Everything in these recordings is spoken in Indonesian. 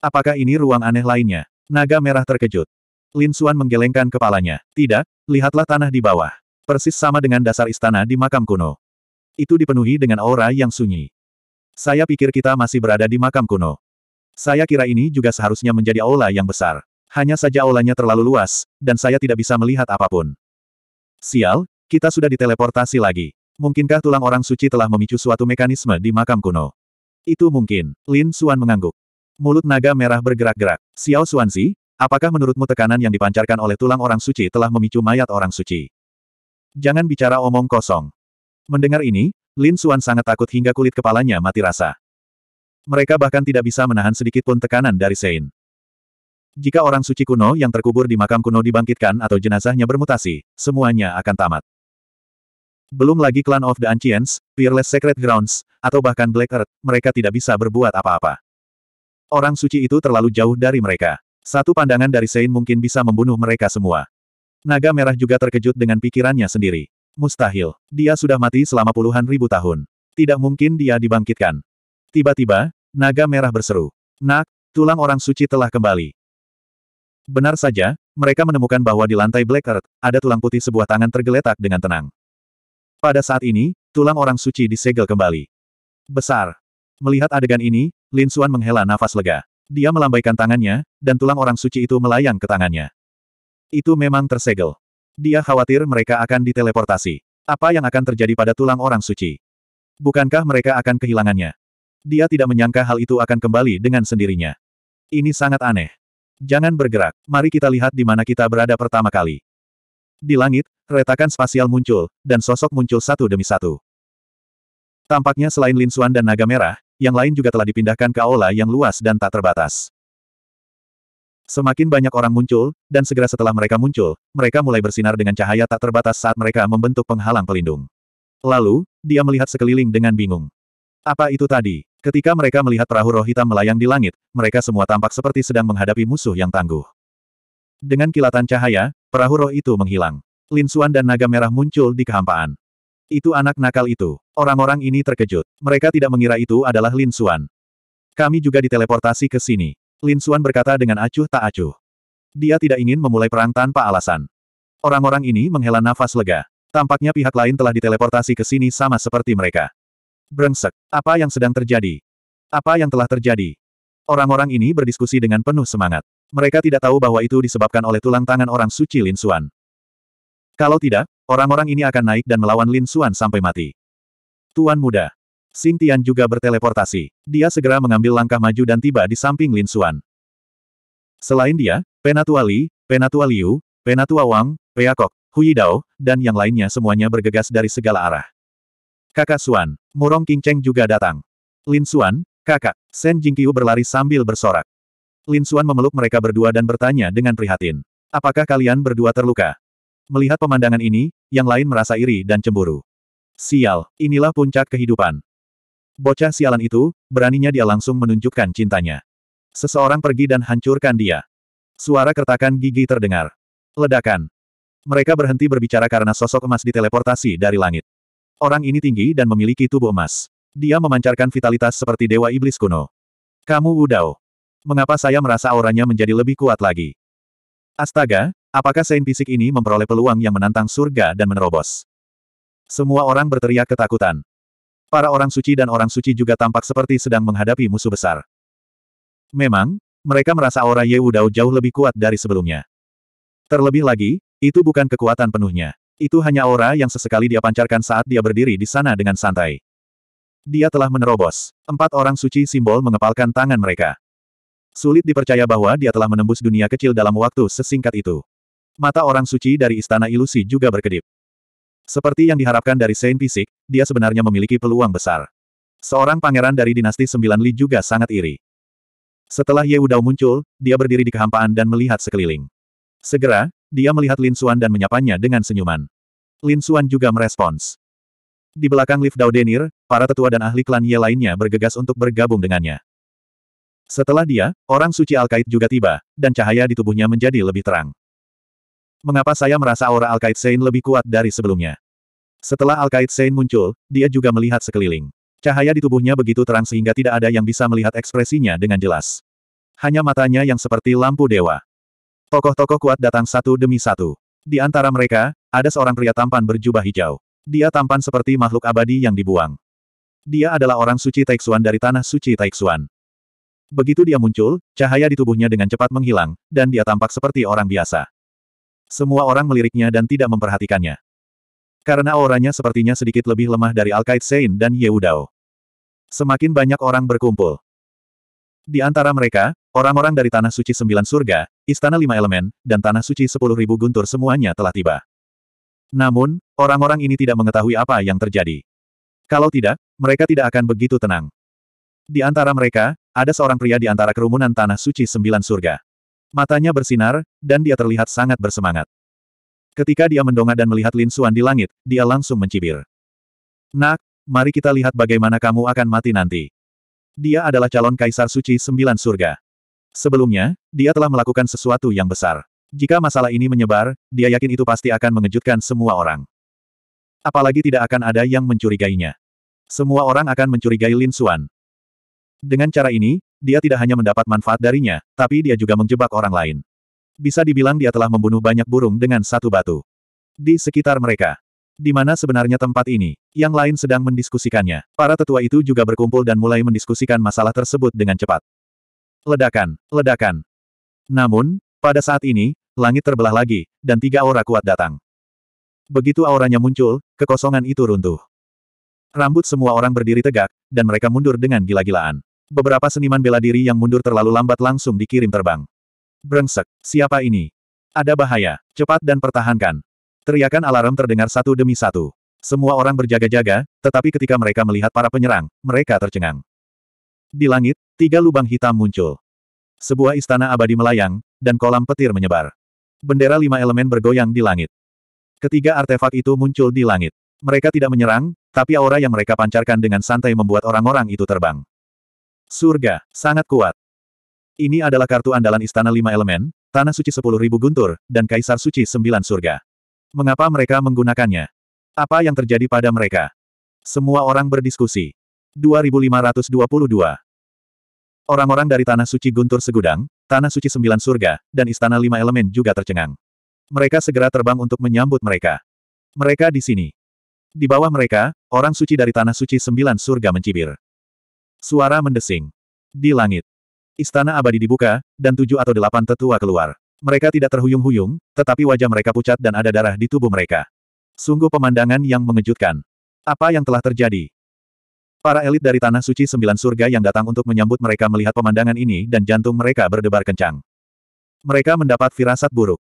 Apakah ini ruang aneh lainnya? Naga merah terkejut. Lin Xuan menggelengkan kepalanya. Tidak, lihatlah tanah di bawah. Persis sama dengan dasar istana di makam kuno. Itu dipenuhi dengan aura yang sunyi. Saya pikir kita masih berada di makam kuno. Saya kira ini juga seharusnya menjadi aula yang besar. Hanya saja aulanya terlalu luas, dan saya tidak bisa melihat apapun. Sial, kita sudah diteleportasi lagi. Mungkinkah tulang orang suci telah memicu suatu mekanisme di makam kuno? Itu mungkin. Lin Xuan mengangguk. Mulut naga merah bergerak-gerak. Xiao Xuanzi, apakah menurutmu tekanan yang dipancarkan oleh tulang orang suci telah memicu mayat orang suci? Jangan bicara omong kosong. Mendengar ini, Lin Xuan sangat takut hingga kulit kepalanya mati rasa. Mereka bahkan tidak bisa menahan sedikit pun tekanan dari Sein. Jika orang suci kuno yang terkubur di makam kuno dibangkitkan atau jenazahnya bermutasi, semuanya akan tamat. Belum lagi Clan of the Ancients, Peerless Secret Grounds, atau bahkan Black Earth, mereka tidak bisa berbuat apa-apa. Orang suci itu terlalu jauh dari mereka. Satu pandangan dari Sein mungkin bisa membunuh mereka semua. Naga merah juga terkejut dengan pikirannya sendiri. Mustahil. Dia sudah mati selama puluhan ribu tahun. Tidak mungkin dia dibangkitkan. Tiba-tiba, naga merah berseru. Nak, tulang orang suci telah kembali. Benar saja, mereka menemukan bahwa di lantai Black Earth, ada tulang putih sebuah tangan tergeletak dengan tenang. Pada saat ini, tulang orang suci disegel kembali. Besar. Melihat adegan ini, Lin Suan menghela nafas lega. Dia melambaikan tangannya, dan tulang orang suci itu melayang ke tangannya. Itu memang tersegel. Dia khawatir mereka akan diteleportasi. Apa yang akan terjadi pada tulang orang suci? Bukankah mereka akan kehilangannya? Dia tidak menyangka hal itu akan kembali dengan sendirinya. Ini sangat aneh. Jangan bergerak, mari kita lihat di mana kita berada pertama kali. Di langit, retakan spasial muncul, dan sosok muncul satu demi satu. Tampaknya selain Lin Suan dan Naga Merah, yang lain juga telah dipindahkan ke aula yang luas dan tak terbatas. Semakin banyak orang muncul, dan segera setelah mereka muncul, mereka mulai bersinar dengan cahaya tak terbatas saat mereka membentuk penghalang pelindung. Lalu, dia melihat sekeliling dengan bingung. Apa itu tadi? Ketika mereka melihat perahu roh hitam melayang di langit, mereka semua tampak seperti sedang menghadapi musuh yang tangguh. Dengan kilatan cahaya, perahu roh itu menghilang. Linsuan dan naga merah muncul di kehampaan. Itu anak nakal itu. Orang-orang ini terkejut. Mereka tidak mengira itu adalah Lin Suan. Kami juga diteleportasi ke sini. Lin Suan berkata dengan acuh tak acuh. Dia tidak ingin memulai perang tanpa alasan. Orang-orang ini menghela nafas lega. Tampaknya pihak lain telah diteleportasi ke sini sama seperti mereka. Brengsek, apa yang sedang terjadi? Apa yang telah terjadi? Orang-orang ini berdiskusi dengan penuh semangat. Mereka tidak tahu bahwa itu disebabkan oleh tulang tangan orang suci Lin Suan. Kalau tidak, Orang-orang ini akan naik dan melawan Lin Xuan sampai mati. Tuan muda. Xing Tian juga berteleportasi. Dia segera mengambil langkah maju dan tiba di samping Lin Xuan. Selain dia, Penatua Li, Penatua Liu, Penatua Wang, Peakok, Hui Dao, dan yang lainnya semuanya bergegas dari segala arah. Kakak Xuan, Murong King Cheng juga datang. Lin Xuan, kakak, Sen Jingqiu berlari sambil bersorak. Lin Xuan memeluk mereka berdua dan bertanya dengan prihatin. Apakah kalian berdua terluka? Melihat pemandangan ini, yang lain merasa iri dan cemburu. Sial, inilah puncak kehidupan. Bocah sialan itu, beraninya dia langsung menunjukkan cintanya. Seseorang pergi dan hancurkan dia. Suara kertakan gigi terdengar. Ledakan. Mereka berhenti berbicara karena sosok emas diteleportasi dari langit. Orang ini tinggi dan memiliki tubuh emas. Dia memancarkan vitalitas seperti dewa iblis kuno. Kamu udau. Mengapa saya merasa auranya menjadi lebih kuat lagi? Astaga, Apakah Saint Bisik ini memperoleh peluang yang menantang surga dan menerobos? Semua orang berteriak ketakutan. Para orang suci dan orang suci juga tampak seperti sedang menghadapi musuh besar. Memang, mereka merasa aura Ye Wudao jauh lebih kuat dari sebelumnya. Terlebih lagi, itu bukan kekuatan penuhnya. Itu hanya aura yang sesekali dia pancarkan saat dia berdiri di sana dengan santai. Dia telah menerobos. Empat orang suci simbol mengepalkan tangan mereka. Sulit dipercaya bahwa dia telah menembus dunia kecil dalam waktu sesingkat itu. Mata orang suci dari Istana Ilusi juga berkedip. Seperti yang diharapkan dari Saint Pisik, dia sebenarnya memiliki peluang besar. Seorang pangeran dari dinasti Sembilan Li juga sangat iri. Setelah Ye Udao muncul, dia berdiri di kehampaan dan melihat sekeliling. Segera, dia melihat Lin Xuan dan menyapanya dengan senyuman. Lin Xuan juga merespons. Di belakang lift Denir, para tetua dan ahli klan Ye lainnya bergegas untuk bergabung dengannya. Setelah dia, orang suci Alkait juga tiba, dan cahaya di tubuhnya menjadi lebih terang. Mengapa saya merasa aura Alkait Sein lebih kuat dari sebelumnya? Setelah Alkait Sein muncul, dia juga melihat sekeliling. Cahaya di tubuhnya begitu terang sehingga tidak ada yang bisa melihat ekspresinya dengan jelas. Hanya matanya yang seperti lampu dewa. Tokoh-tokoh kuat datang satu demi satu. Di antara mereka, ada seorang pria tampan berjubah hijau. Dia tampan seperti makhluk abadi yang dibuang. Dia adalah orang suci Taeksuan dari tanah suci Taeksuan. Begitu dia muncul, cahaya di tubuhnya dengan cepat menghilang, dan dia tampak seperti orang biasa. Semua orang meliriknya dan tidak memperhatikannya. Karena auranya sepertinya sedikit lebih lemah dari Alkait Sein dan Yeudao. Semakin banyak orang berkumpul. Di antara mereka, orang-orang dari Tanah Suci Sembilan Surga, Istana Lima Elemen, dan Tanah Suci Sepuluh Ribu Guntur semuanya telah tiba. Namun, orang-orang ini tidak mengetahui apa yang terjadi. Kalau tidak, mereka tidak akan begitu tenang. Di antara mereka, ada seorang pria di antara kerumunan Tanah Suci Sembilan Surga. Matanya bersinar, dan dia terlihat sangat bersemangat. Ketika dia mendongak dan melihat Lin Xuan di langit, dia langsung mencibir. Nak, mari kita lihat bagaimana kamu akan mati nanti. Dia adalah calon Kaisar Suci Sembilan Surga. Sebelumnya, dia telah melakukan sesuatu yang besar. Jika masalah ini menyebar, dia yakin itu pasti akan mengejutkan semua orang. Apalagi tidak akan ada yang mencurigainya. Semua orang akan mencurigai Lin Xuan. Dengan cara ini, dia tidak hanya mendapat manfaat darinya, tapi dia juga menjebak orang lain. Bisa dibilang dia telah membunuh banyak burung dengan satu batu. Di sekitar mereka, di mana sebenarnya tempat ini, yang lain sedang mendiskusikannya. Para tetua itu juga berkumpul dan mulai mendiskusikan masalah tersebut dengan cepat. Ledakan, ledakan. Namun, pada saat ini, langit terbelah lagi, dan tiga aura kuat datang. Begitu auranya muncul, kekosongan itu runtuh. Rambut semua orang berdiri tegak, dan mereka mundur dengan gila-gilaan. Beberapa seniman bela diri yang mundur terlalu lambat langsung dikirim terbang. Brengsek, siapa ini? Ada bahaya, cepat dan pertahankan. Teriakan alarm terdengar satu demi satu. Semua orang berjaga-jaga, tetapi ketika mereka melihat para penyerang, mereka tercengang. Di langit, tiga lubang hitam muncul. Sebuah istana abadi melayang, dan kolam petir menyebar. Bendera lima elemen bergoyang di langit. Ketiga artefak itu muncul di langit. Mereka tidak menyerang, tapi aura yang mereka pancarkan dengan santai membuat orang-orang itu terbang. Surga, sangat kuat. Ini adalah kartu andalan Istana Lima Elemen, Tanah Suci Sepuluh Ribu Guntur, dan Kaisar Suci Sembilan Surga. Mengapa mereka menggunakannya? Apa yang terjadi pada mereka? Semua orang berdiskusi. 2522 Orang-orang dari Tanah Suci Guntur Segudang, Tanah Suci Sembilan Surga, dan Istana Lima Elemen juga tercengang. Mereka segera terbang untuk menyambut mereka. Mereka di sini. Di bawah mereka, orang suci dari Tanah Suci Sembilan Surga mencibir. Suara mendesing. Di langit. Istana abadi dibuka, dan tujuh atau delapan tetua keluar. Mereka tidak terhuyung-huyung, tetapi wajah mereka pucat dan ada darah di tubuh mereka. Sungguh pemandangan yang mengejutkan. Apa yang telah terjadi? Para elit dari Tanah Suci Sembilan Surga yang datang untuk menyambut mereka melihat pemandangan ini dan jantung mereka berdebar kencang. Mereka mendapat firasat buruk.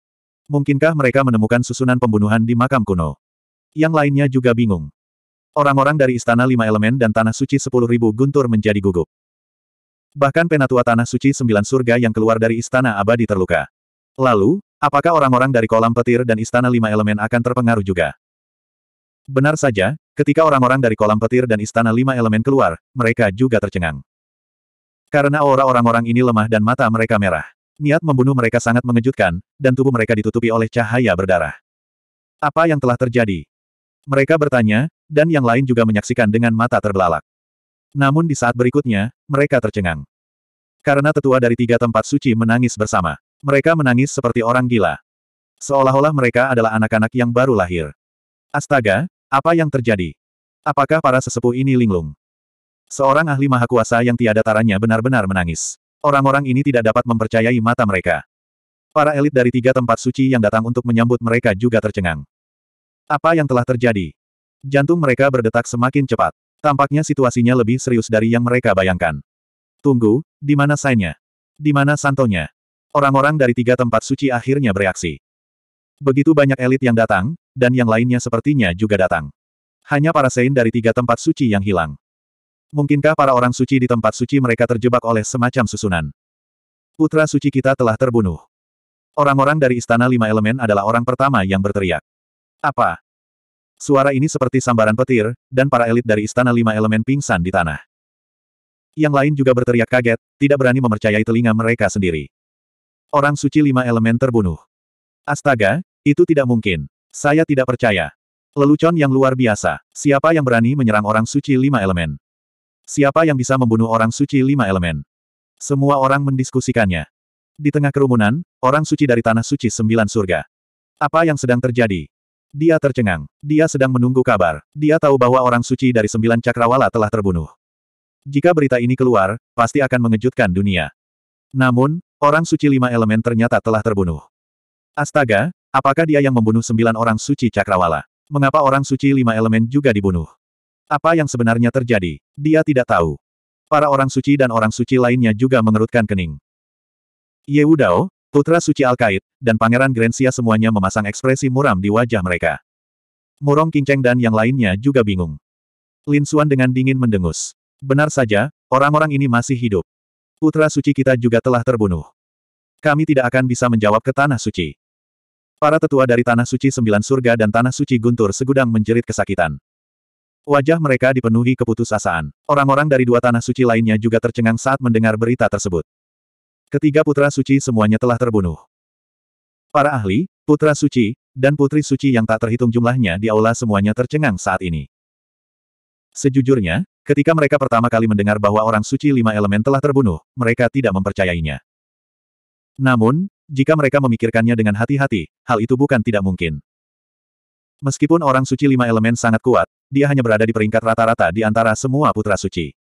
Mungkinkah mereka menemukan susunan pembunuhan di makam kuno? Yang lainnya juga bingung. Orang-orang dari Istana Lima Elemen dan Tanah Suci Sepuluh Ribu Guntur menjadi gugup. Bahkan penatua Tanah Suci Sembilan Surga yang keluar dari Istana Abadi terluka. Lalu, apakah orang-orang dari kolam petir dan Istana Lima Elemen akan terpengaruh juga? Benar saja, ketika orang-orang dari kolam petir dan Istana Lima Elemen keluar, mereka juga tercengang. Karena aura orang-orang ini lemah dan mata mereka merah. Niat membunuh mereka sangat mengejutkan, dan tubuh mereka ditutupi oleh cahaya berdarah. Apa yang telah terjadi? Mereka bertanya, dan yang lain juga menyaksikan dengan mata terbelalak. Namun di saat berikutnya, mereka tercengang. Karena tetua dari tiga tempat suci menangis bersama. Mereka menangis seperti orang gila. Seolah-olah mereka adalah anak-anak yang baru lahir. Astaga, apa yang terjadi? Apakah para sesepuh ini linglung? Seorang ahli maha kuasa yang tiada taranya benar-benar menangis. Orang-orang ini tidak dapat mempercayai mata mereka. Para elit dari tiga tempat suci yang datang untuk menyambut mereka juga tercengang. Apa yang telah terjadi? Jantung mereka berdetak semakin cepat. Tampaknya situasinya lebih serius dari yang mereka bayangkan. Tunggu, di mana Sainnya? Di mana Santonya? Orang-orang dari tiga tempat suci akhirnya bereaksi. Begitu banyak elit yang datang, dan yang lainnya sepertinya juga datang. Hanya para Sain dari tiga tempat suci yang hilang. Mungkinkah para orang suci di tempat suci mereka terjebak oleh semacam susunan? Putra suci kita telah terbunuh. Orang-orang dari Istana Lima Elemen adalah orang pertama yang berteriak. Apa? Suara ini seperti sambaran petir, dan para elit dari Istana Lima Elemen pingsan di tanah. Yang lain juga berteriak kaget, tidak berani memercayai telinga mereka sendiri. Orang suci Lima Elemen terbunuh. Astaga, itu tidak mungkin. Saya tidak percaya. Lelucon yang luar biasa. Siapa yang berani menyerang orang suci Lima Elemen? Siapa yang bisa membunuh orang suci Lima Elemen? Semua orang mendiskusikannya. Di tengah kerumunan, orang suci dari Tanah Suci Sembilan Surga. Apa yang sedang terjadi? Dia tercengang. Dia sedang menunggu kabar. Dia tahu bahwa orang suci dari sembilan cakrawala telah terbunuh. Jika berita ini keluar, pasti akan mengejutkan dunia. Namun, orang suci lima elemen ternyata telah terbunuh. Astaga, apakah dia yang membunuh sembilan orang suci cakrawala? Mengapa orang suci lima elemen juga dibunuh? Apa yang sebenarnya terjadi? Dia tidak tahu. Para orang suci dan orang suci lainnya juga mengerutkan kening. Yeudao, Putra Suci Alkait, dan Pangeran Grensia semuanya memasang ekspresi muram di wajah mereka. Murong Kinceng dan yang lainnya juga bingung. Lin Xuan dengan dingin mendengus. Benar saja, orang-orang ini masih hidup. Putra suci kita juga telah terbunuh. Kami tidak akan bisa menjawab ke Tanah Suci. Para tetua dari Tanah Suci Sembilan Surga dan Tanah Suci Guntur segudang menjerit kesakitan. Wajah mereka dipenuhi keputusasaan. Orang-orang dari dua Tanah Suci lainnya juga tercengang saat mendengar berita tersebut. Ketiga putra suci semuanya telah terbunuh. Para ahli, putra suci, dan putri suci yang tak terhitung jumlahnya di aula semuanya tercengang saat ini. Sejujurnya, ketika mereka pertama kali mendengar bahwa orang suci lima elemen telah terbunuh, mereka tidak mempercayainya. Namun, jika mereka memikirkannya dengan hati-hati, hal itu bukan tidak mungkin. Meskipun orang suci lima elemen sangat kuat, dia hanya berada di peringkat rata-rata di antara semua putra suci.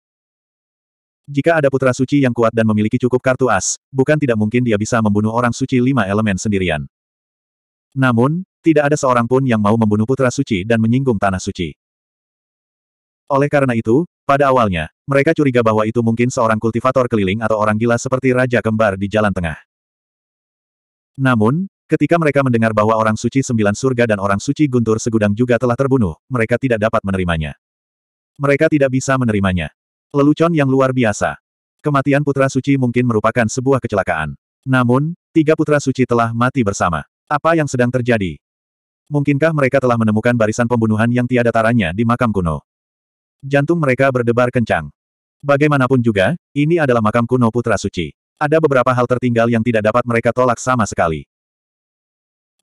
Jika ada putra suci yang kuat dan memiliki cukup kartu as, bukan tidak mungkin dia bisa membunuh orang suci lima elemen sendirian. Namun, tidak ada seorang pun yang mau membunuh putra suci dan menyinggung tanah suci. Oleh karena itu, pada awalnya, mereka curiga bahwa itu mungkin seorang kultivator keliling atau orang gila seperti Raja Kembar di Jalan Tengah. Namun, ketika mereka mendengar bahwa orang suci sembilan surga dan orang suci guntur segudang juga telah terbunuh, mereka tidak dapat menerimanya. Mereka tidak bisa menerimanya. Lelucon yang luar biasa. Kematian Putra Suci mungkin merupakan sebuah kecelakaan. Namun, tiga Putra Suci telah mati bersama. Apa yang sedang terjadi? Mungkinkah mereka telah menemukan barisan pembunuhan yang tiada taranya di makam kuno? Jantung mereka berdebar kencang. Bagaimanapun juga, ini adalah makam kuno Putra Suci. Ada beberapa hal tertinggal yang tidak dapat mereka tolak sama sekali.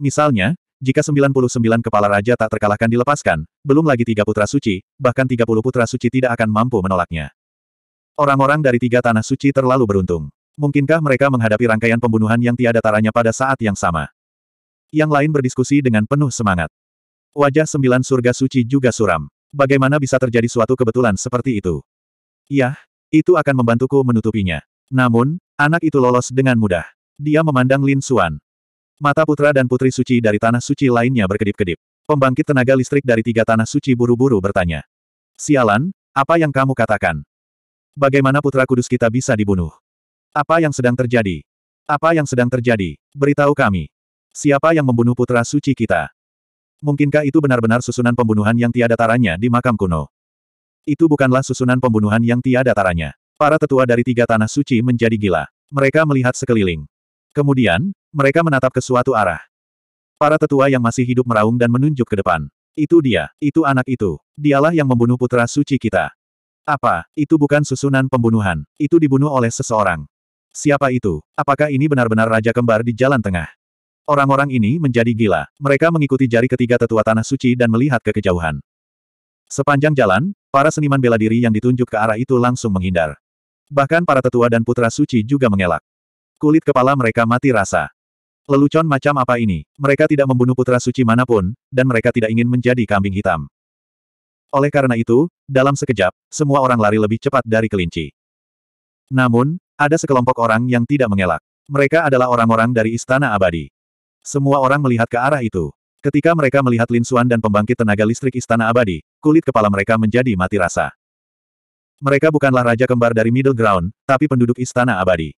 Misalnya, jika 99 kepala raja tak terkalahkan dilepaskan, belum lagi tiga putra suci, bahkan 30 putra suci tidak akan mampu menolaknya. Orang-orang dari tiga tanah suci terlalu beruntung. Mungkinkah mereka menghadapi rangkaian pembunuhan yang tiada taranya pada saat yang sama? Yang lain berdiskusi dengan penuh semangat. Wajah sembilan surga suci juga suram. Bagaimana bisa terjadi suatu kebetulan seperti itu? Yah, itu akan membantuku menutupinya. Namun, anak itu lolos dengan mudah. Dia memandang Lin Xuan. Mata putra dan putri suci dari tanah suci lainnya berkedip-kedip. Pembangkit tenaga listrik dari tiga tanah suci buru-buru bertanya. Sialan, apa yang kamu katakan? Bagaimana putra kudus kita bisa dibunuh? Apa yang sedang terjadi? Apa yang sedang terjadi? Beritahu kami. Siapa yang membunuh putra suci kita? Mungkinkah itu benar-benar susunan pembunuhan yang tiada taranya di makam kuno? Itu bukanlah susunan pembunuhan yang tiada taranya. Para tetua dari tiga tanah suci menjadi gila. Mereka melihat sekeliling. Kemudian, mereka menatap ke suatu arah. Para tetua yang masih hidup meraung dan menunjuk ke depan. Itu dia, itu anak itu. Dialah yang membunuh putra suci kita. Apa, itu bukan susunan pembunuhan. Itu dibunuh oleh seseorang. Siapa itu? Apakah ini benar-benar Raja Kembar di Jalan Tengah? Orang-orang ini menjadi gila. Mereka mengikuti jari ketiga tetua Tanah Suci dan melihat ke kejauhan. Sepanjang jalan, para seniman bela diri yang ditunjuk ke arah itu langsung menghindar. Bahkan para tetua dan putra suci juga mengelak. Kulit kepala mereka mati rasa. Lelucon macam apa ini? Mereka tidak membunuh putra suci manapun, dan mereka tidak ingin menjadi kambing hitam. Oleh karena itu, dalam sekejap, semua orang lari lebih cepat dari kelinci. Namun, ada sekelompok orang yang tidak mengelak. Mereka adalah orang-orang dari Istana Abadi. Semua orang melihat ke arah itu. Ketika mereka melihat Linsuan dan pembangkit tenaga listrik Istana Abadi, kulit kepala mereka menjadi mati rasa. Mereka bukanlah raja kembar dari Middle Ground, tapi penduduk Istana Abadi.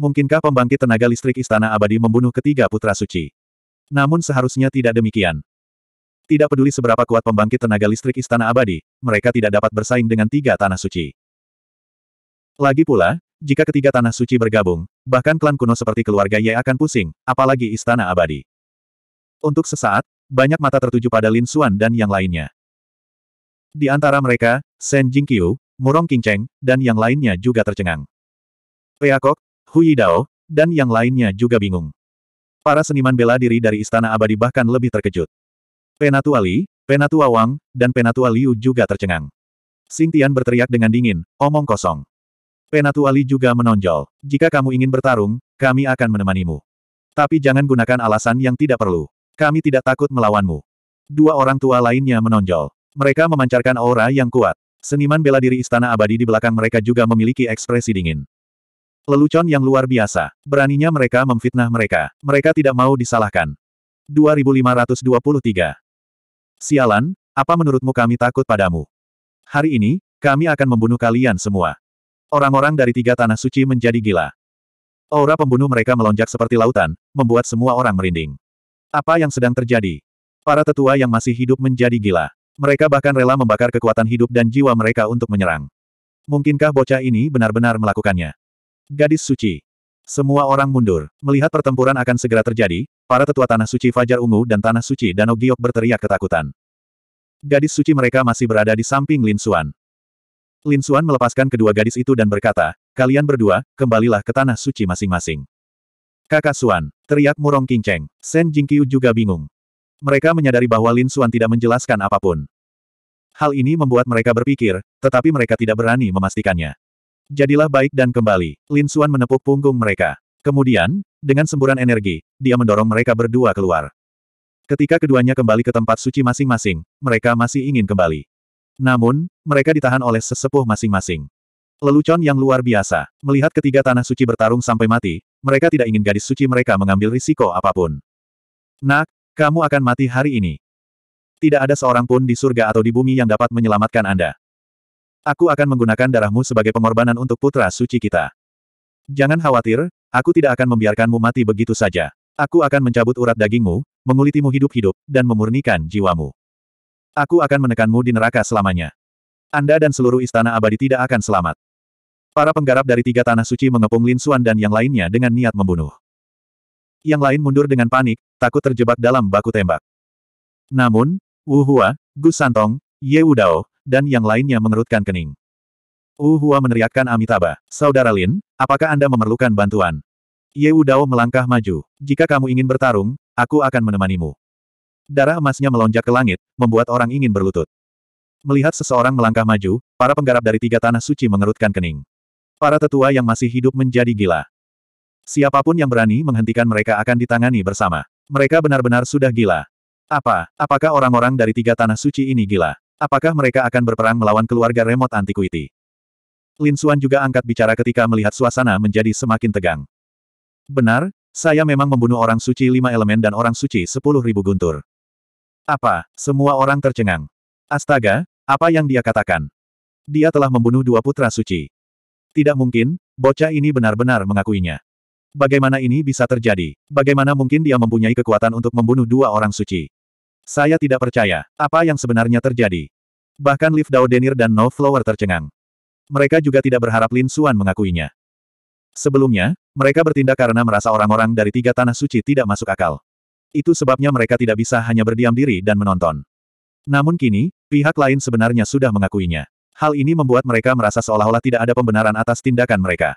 Mungkinkah pembangkit tenaga listrik Istana Abadi membunuh ketiga putra suci? Namun seharusnya tidak demikian. Tidak peduli seberapa kuat pembangkit tenaga listrik Istana Abadi, mereka tidak dapat bersaing dengan tiga tanah suci. Lagi pula, jika ketiga tanah suci bergabung, bahkan klan kuno seperti keluarga Ye akan pusing, apalagi Istana Abadi. Untuk sesaat, banyak mata tertuju pada Lin Xuan dan yang lainnya. Di antara mereka, Shen Jingqiu, Murong Qingcheng, dan yang lainnya juga tercengang. Peakok, Hui Dao, dan yang lainnya juga bingung. Para seniman bela diri dari Istana Abadi bahkan lebih terkejut. Penatua Li, Penatua Wang, dan Penatua Liu juga tercengang. Sing Tian berteriak dengan dingin, omong kosong. Penatua Li juga menonjol, jika kamu ingin bertarung, kami akan menemanimu. Tapi jangan gunakan alasan yang tidak perlu. Kami tidak takut melawanmu. Dua orang tua lainnya menonjol. Mereka memancarkan aura yang kuat. Seniman bela diri Istana Abadi di belakang mereka juga memiliki ekspresi dingin. Lelucon yang luar biasa. Beraninya mereka memfitnah mereka. Mereka tidak mau disalahkan. 2523. Sialan, apa menurutmu kami takut padamu? Hari ini, kami akan membunuh kalian semua. Orang-orang dari tiga tanah suci menjadi gila. Aura pembunuh mereka melonjak seperti lautan, membuat semua orang merinding. Apa yang sedang terjadi? Para tetua yang masih hidup menjadi gila. Mereka bahkan rela membakar kekuatan hidup dan jiwa mereka untuk menyerang. Mungkinkah bocah ini benar-benar melakukannya? Gadis suci. Semua orang mundur. Melihat pertempuran akan segera terjadi, para tetua Tanah Suci Fajar Ungu dan Tanah Suci Danau Giok berteriak ketakutan. Gadis suci mereka masih berada di samping Lin Suan. Lin Suan melepaskan kedua gadis itu dan berkata, kalian berdua, kembalilah ke Tanah Suci masing-masing. Kakak Suan, teriak Murong Kinceng. Sen Jingqiu juga bingung. Mereka menyadari bahwa Lin Suan tidak menjelaskan apapun. Hal ini membuat mereka berpikir, tetapi mereka tidak berani memastikannya. Jadilah baik dan kembali. Lin Suan menepuk punggung mereka. Kemudian, dengan semburan energi, dia mendorong mereka berdua keluar. Ketika keduanya kembali ke tempat suci masing-masing, mereka masih ingin kembali. Namun, mereka ditahan oleh sesepuh masing-masing. Lelucon yang luar biasa. Melihat ketiga tanah suci bertarung sampai mati, mereka tidak ingin gadis suci mereka mengambil risiko apapun. Nak, kamu akan mati hari ini. Tidak ada seorang pun di surga atau di bumi yang dapat menyelamatkan Anda. Aku akan menggunakan darahmu sebagai pengorbanan untuk putra suci kita. Jangan khawatir, aku tidak akan membiarkanmu mati begitu saja. Aku akan mencabut urat dagingmu, mengulitimu hidup-hidup, dan memurnikan jiwamu. Aku akan menekanmu di neraka selamanya. Anda dan seluruh istana abadi tidak akan selamat. Para penggarap dari tiga tanah suci mengepung Lin Xuan dan yang lainnya dengan niat membunuh. Yang lain mundur dengan panik, takut terjebak dalam baku tembak. Namun, Wu Hua, Gu Santong, Ye Wudao dan yang lainnya mengerutkan kening. Wu Hua meneriakkan Amitabha, Saudara Lin, apakah Anda memerlukan bantuan? Ye Dao melangkah maju, jika kamu ingin bertarung, aku akan menemanimu. Darah emasnya melonjak ke langit, membuat orang ingin berlutut. Melihat seseorang melangkah maju, para penggarap dari tiga tanah suci mengerutkan kening. Para tetua yang masih hidup menjadi gila. Siapapun yang berani menghentikan mereka akan ditangani bersama. Mereka benar-benar sudah gila. Apa, apakah orang-orang dari tiga tanah suci ini gila? Apakah mereka akan berperang melawan keluarga remote antiquity? Lin Xuan juga angkat bicara ketika melihat suasana menjadi semakin tegang. Benar, saya memang membunuh orang suci lima elemen dan orang suci sepuluh ribu guntur. Apa, semua orang tercengang. Astaga, apa yang dia katakan? Dia telah membunuh dua putra suci. Tidak mungkin, bocah ini benar-benar mengakuinya. Bagaimana ini bisa terjadi? Bagaimana mungkin dia mempunyai kekuatan untuk membunuh dua orang suci? Saya tidak percaya. Apa yang sebenarnya terjadi? Bahkan Liv Dao Denir dan No Flower tercengang. Mereka juga tidak berharap Lin Suan mengakuinya. Sebelumnya, mereka bertindak karena merasa orang-orang dari tiga tanah suci tidak masuk akal. Itu sebabnya mereka tidak bisa hanya berdiam diri dan menonton. Namun kini, pihak lain sebenarnya sudah mengakuinya. Hal ini membuat mereka merasa seolah-olah tidak ada pembenaran atas tindakan mereka.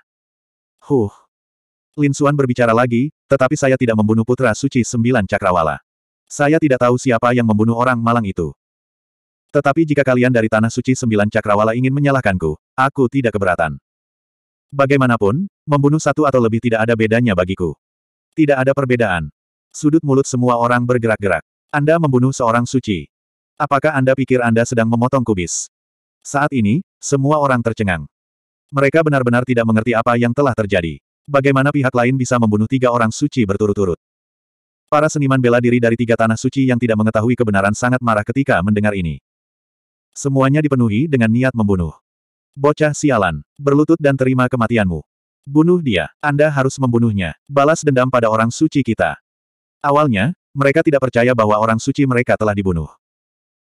Huh. Lin Suan berbicara lagi, tetapi saya tidak membunuh putra suci sembilan cakrawala. Saya tidak tahu siapa yang membunuh orang malang itu. Tetapi jika kalian dari Tanah Suci Sembilan Cakrawala ingin menyalahkanku, aku tidak keberatan. Bagaimanapun, membunuh satu atau lebih tidak ada bedanya bagiku. Tidak ada perbedaan. Sudut mulut semua orang bergerak-gerak. Anda membunuh seorang suci. Apakah Anda pikir Anda sedang memotong kubis? Saat ini, semua orang tercengang. Mereka benar-benar tidak mengerti apa yang telah terjadi. Bagaimana pihak lain bisa membunuh tiga orang suci berturut-turut? Para seniman bela diri dari tiga tanah suci yang tidak mengetahui kebenaran sangat marah ketika mendengar ini. Semuanya dipenuhi dengan niat membunuh. Bocah sialan, berlutut dan terima kematianmu. Bunuh dia, Anda harus membunuhnya. Balas dendam pada orang suci kita. Awalnya, mereka tidak percaya bahwa orang suci mereka telah dibunuh.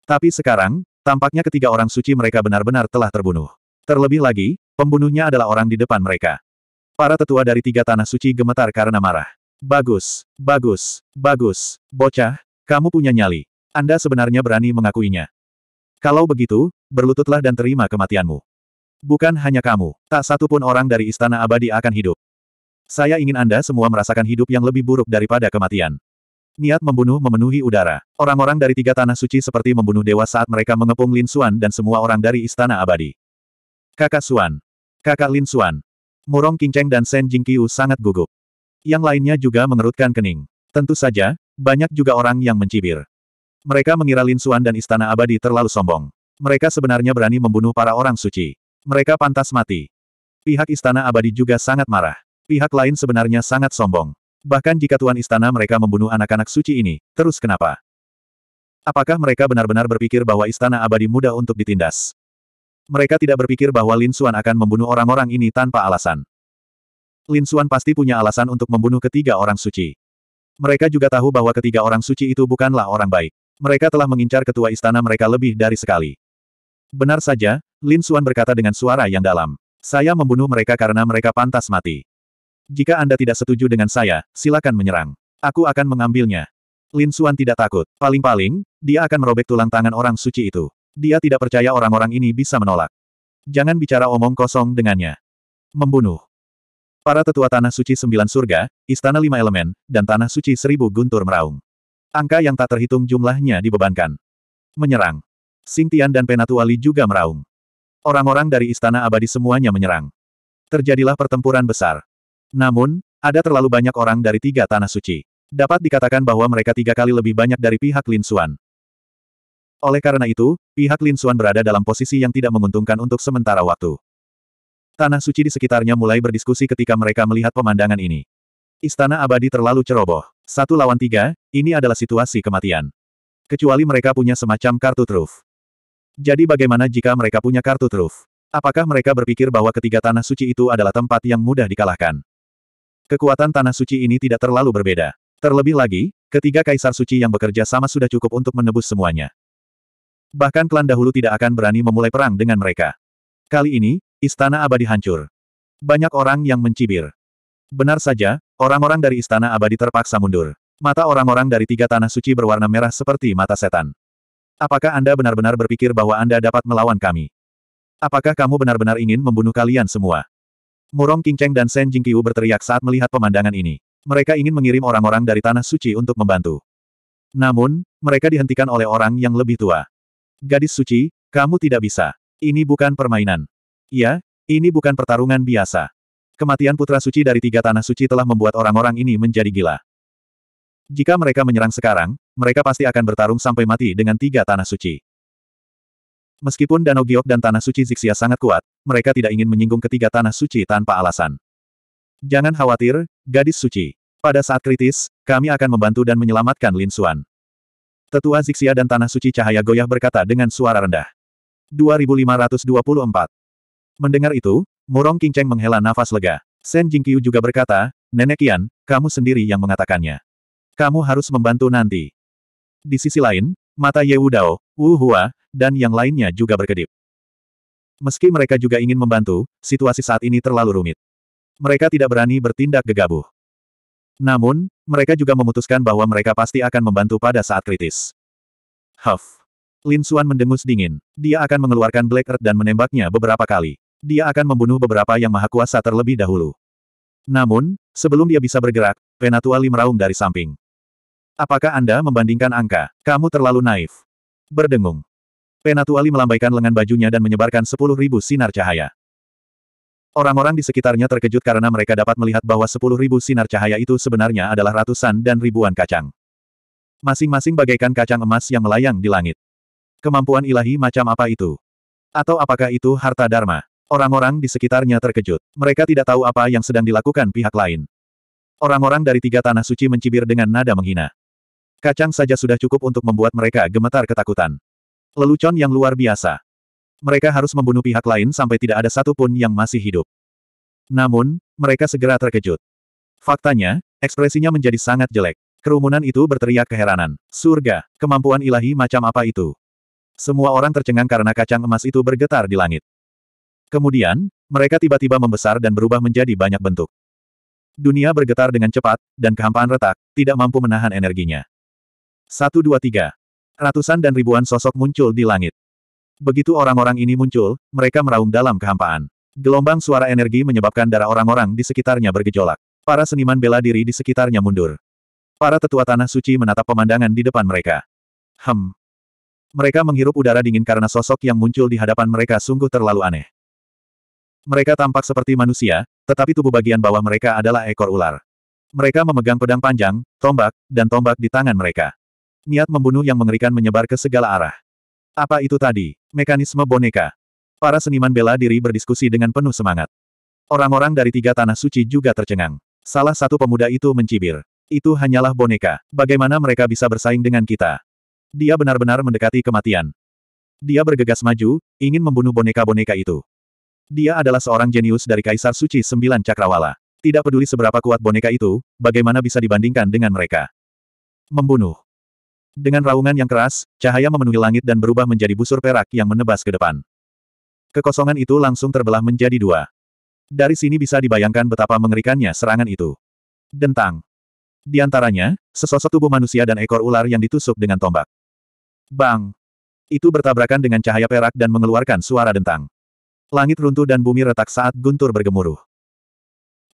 Tapi sekarang, tampaknya ketiga orang suci mereka benar-benar telah terbunuh. Terlebih lagi, pembunuhnya adalah orang di depan mereka. Para tetua dari tiga tanah suci gemetar karena marah. Bagus, bagus, bagus, bocah, kamu punya nyali. Anda sebenarnya berani mengakuinya. Kalau begitu, berlututlah dan terima kematianmu. Bukan hanya kamu, tak satu pun orang dari istana abadi akan hidup. Saya ingin Anda semua merasakan hidup yang lebih buruk daripada kematian. Niat membunuh memenuhi udara. Orang-orang dari tiga tanah suci seperti membunuh dewa saat mereka mengepung Lin Xuan dan semua orang dari istana abadi. Kakak Xuan. Kakak Lin Xuan. Murong Kinceng dan Sen Jingqiu sangat gugup. Yang lainnya juga mengerutkan kening. Tentu saja, banyak juga orang yang mencibir. Mereka mengira Lin Xuan dan Istana Abadi terlalu sombong. Mereka sebenarnya berani membunuh para orang suci. Mereka pantas mati. Pihak Istana Abadi juga sangat marah. Pihak lain sebenarnya sangat sombong. Bahkan jika Tuan Istana mereka membunuh anak-anak suci ini, terus kenapa? Apakah mereka benar-benar berpikir bahwa Istana Abadi mudah untuk ditindas? Mereka tidak berpikir bahwa Lin Xuan akan membunuh orang-orang ini tanpa alasan. Lin Suan pasti punya alasan untuk membunuh ketiga orang suci. Mereka juga tahu bahwa ketiga orang suci itu bukanlah orang baik. Mereka telah mengincar ketua istana mereka lebih dari sekali. Benar saja, Lin Suan berkata dengan suara yang dalam. Saya membunuh mereka karena mereka pantas mati. Jika Anda tidak setuju dengan saya, silakan menyerang. Aku akan mengambilnya. Lin Suan tidak takut. Paling-paling, dia akan merobek tulang tangan orang suci itu. Dia tidak percaya orang-orang ini bisa menolak. Jangan bicara omong kosong dengannya. Membunuh. Para tetua Tanah Suci Sembilan Surga, Istana Lima Elemen, dan Tanah Suci Seribu Guntur Meraung. Angka yang tak terhitung jumlahnya dibebankan. Menyerang. Sintian dan Penatuali juga meraung. Orang-orang dari Istana Abadi semuanya menyerang. Terjadilah pertempuran besar. Namun, ada terlalu banyak orang dari tiga Tanah Suci. Dapat dikatakan bahwa mereka tiga kali lebih banyak dari pihak Lin Xuan. Oleh karena itu, pihak Lin Xuan berada dalam posisi yang tidak menguntungkan untuk sementara waktu. Tanah suci di sekitarnya mulai berdiskusi ketika mereka melihat pemandangan ini. Istana abadi terlalu ceroboh. Satu lawan tiga, ini adalah situasi kematian. Kecuali mereka punya semacam kartu truf. Jadi bagaimana jika mereka punya kartu truf? Apakah mereka berpikir bahwa ketiga tanah suci itu adalah tempat yang mudah dikalahkan? Kekuatan tanah suci ini tidak terlalu berbeda. Terlebih lagi, ketiga kaisar suci yang bekerja sama sudah cukup untuk menebus semuanya. Bahkan klan dahulu tidak akan berani memulai perang dengan mereka. Kali ini, Istana Abadi hancur. Banyak orang yang mencibir. Benar saja, orang-orang dari Istana Abadi terpaksa mundur. Mata orang-orang dari tiga tanah suci berwarna merah seperti mata setan. Apakah Anda benar-benar berpikir bahwa Anda dapat melawan kami? Apakah kamu benar-benar ingin membunuh kalian semua? Murong Qingcheng dan Shen Jingqiu berteriak saat melihat pemandangan ini. Mereka ingin mengirim orang-orang dari tanah suci untuk membantu. Namun, mereka dihentikan oleh orang yang lebih tua. Gadis suci, kamu tidak bisa. Ini bukan permainan. Iya, ini bukan pertarungan biasa. Kematian putra suci dari tiga tanah suci telah membuat orang-orang ini menjadi gila. Jika mereka menyerang sekarang, mereka pasti akan bertarung sampai mati dengan tiga tanah suci. Meskipun Danau Giok dan Tanah Suci Zixia sangat kuat, mereka tidak ingin menyinggung ketiga tanah suci tanpa alasan. Jangan khawatir, gadis suci. Pada saat kritis, kami akan membantu dan menyelamatkan Lin Xuan. Tetua Zixia dan Tanah Suci Cahaya Goyah berkata dengan suara rendah. 2524 Mendengar itu, Murong Qingcheng menghela nafas lega. Sen Jingqiu juga berkata, Nenek Yan, kamu sendiri yang mengatakannya. Kamu harus membantu nanti. Di sisi lain, mata Ye Wudao, Wu Hua, dan yang lainnya juga berkedip. Meski mereka juga ingin membantu, situasi saat ini terlalu rumit. Mereka tidak berani bertindak gegabah. Namun, mereka juga memutuskan bahwa mereka pasti akan membantu pada saat kritis. Huff. Lin Xuan mendengus dingin. Dia akan mengeluarkan Black Earth dan menembaknya beberapa kali. Dia akan membunuh beberapa yang maha kuasa terlebih dahulu. Namun, sebelum dia bisa bergerak, Penatua Lim meraung dari samping. Apakah Anda membandingkan angka? Kamu terlalu naif. Berdengung. Penatua Lim melambaikan lengan bajunya dan menyebarkan sepuluh ribu sinar cahaya. Orang-orang di sekitarnya terkejut karena mereka dapat melihat bahwa sepuluh ribu sinar cahaya itu sebenarnya adalah ratusan dan ribuan kacang. Masing-masing bagaikan kacang emas yang melayang di langit. Kemampuan ilahi macam apa itu? Atau apakah itu harta dharma? Orang-orang di sekitarnya terkejut. Mereka tidak tahu apa yang sedang dilakukan pihak lain. Orang-orang dari tiga tanah suci mencibir dengan nada menghina. Kacang saja sudah cukup untuk membuat mereka gemetar ketakutan. Lelucon yang luar biasa. Mereka harus membunuh pihak lain sampai tidak ada satupun yang masih hidup. Namun, mereka segera terkejut. Faktanya, ekspresinya menjadi sangat jelek. Kerumunan itu berteriak keheranan. Surga, kemampuan ilahi macam apa itu? Semua orang tercengang karena kacang emas itu bergetar di langit. Kemudian, mereka tiba-tiba membesar dan berubah menjadi banyak bentuk. Dunia bergetar dengan cepat, dan kehampaan retak, tidak mampu menahan energinya. Satu dua tiga. Ratusan dan ribuan sosok muncul di langit. Begitu orang-orang ini muncul, mereka meraung dalam kehampaan. Gelombang suara energi menyebabkan darah orang-orang di sekitarnya bergejolak. Para seniman bela diri di sekitarnya mundur. Para tetua tanah suci menatap pemandangan di depan mereka. Hem. Mereka menghirup udara dingin karena sosok yang muncul di hadapan mereka sungguh terlalu aneh. Mereka tampak seperti manusia, tetapi tubuh bagian bawah mereka adalah ekor ular. Mereka memegang pedang panjang, tombak, dan tombak di tangan mereka. Niat membunuh yang mengerikan menyebar ke segala arah. Apa itu tadi? Mekanisme boneka. Para seniman bela diri berdiskusi dengan penuh semangat. Orang-orang dari tiga tanah suci juga tercengang. Salah satu pemuda itu mencibir. Itu hanyalah boneka. Bagaimana mereka bisa bersaing dengan kita? Dia benar-benar mendekati kematian. Dia bergegas maju, ingin membunuh boneka-boneka itu. Dia adalah seorang jenius dari Kaisar Suci Sembilan Cakrawala. Tidak peduli seberapa kuat boneka itu, bagaimana bisa dibandingkan dengan mereka. Membunuh. Dengan raungan yang keras, cahaya memenuhi langit dan berubah menjadi busur perak yang menebas ke depan. Kekosongan itu langsung terbelah menjadi dua. Dari sini bisa dibayangkan betapa mengerikannya serangan itu. Dentang. Di antaranya, sesosok tubuh manusia dan ekor ular yang ditusuk dengan tombak. Bang! Itu bertabrakan dengan cahaya perak dan mengeluarkan suara dentang. Langit runtuh dan bumi retak saat guntur bergemuruh.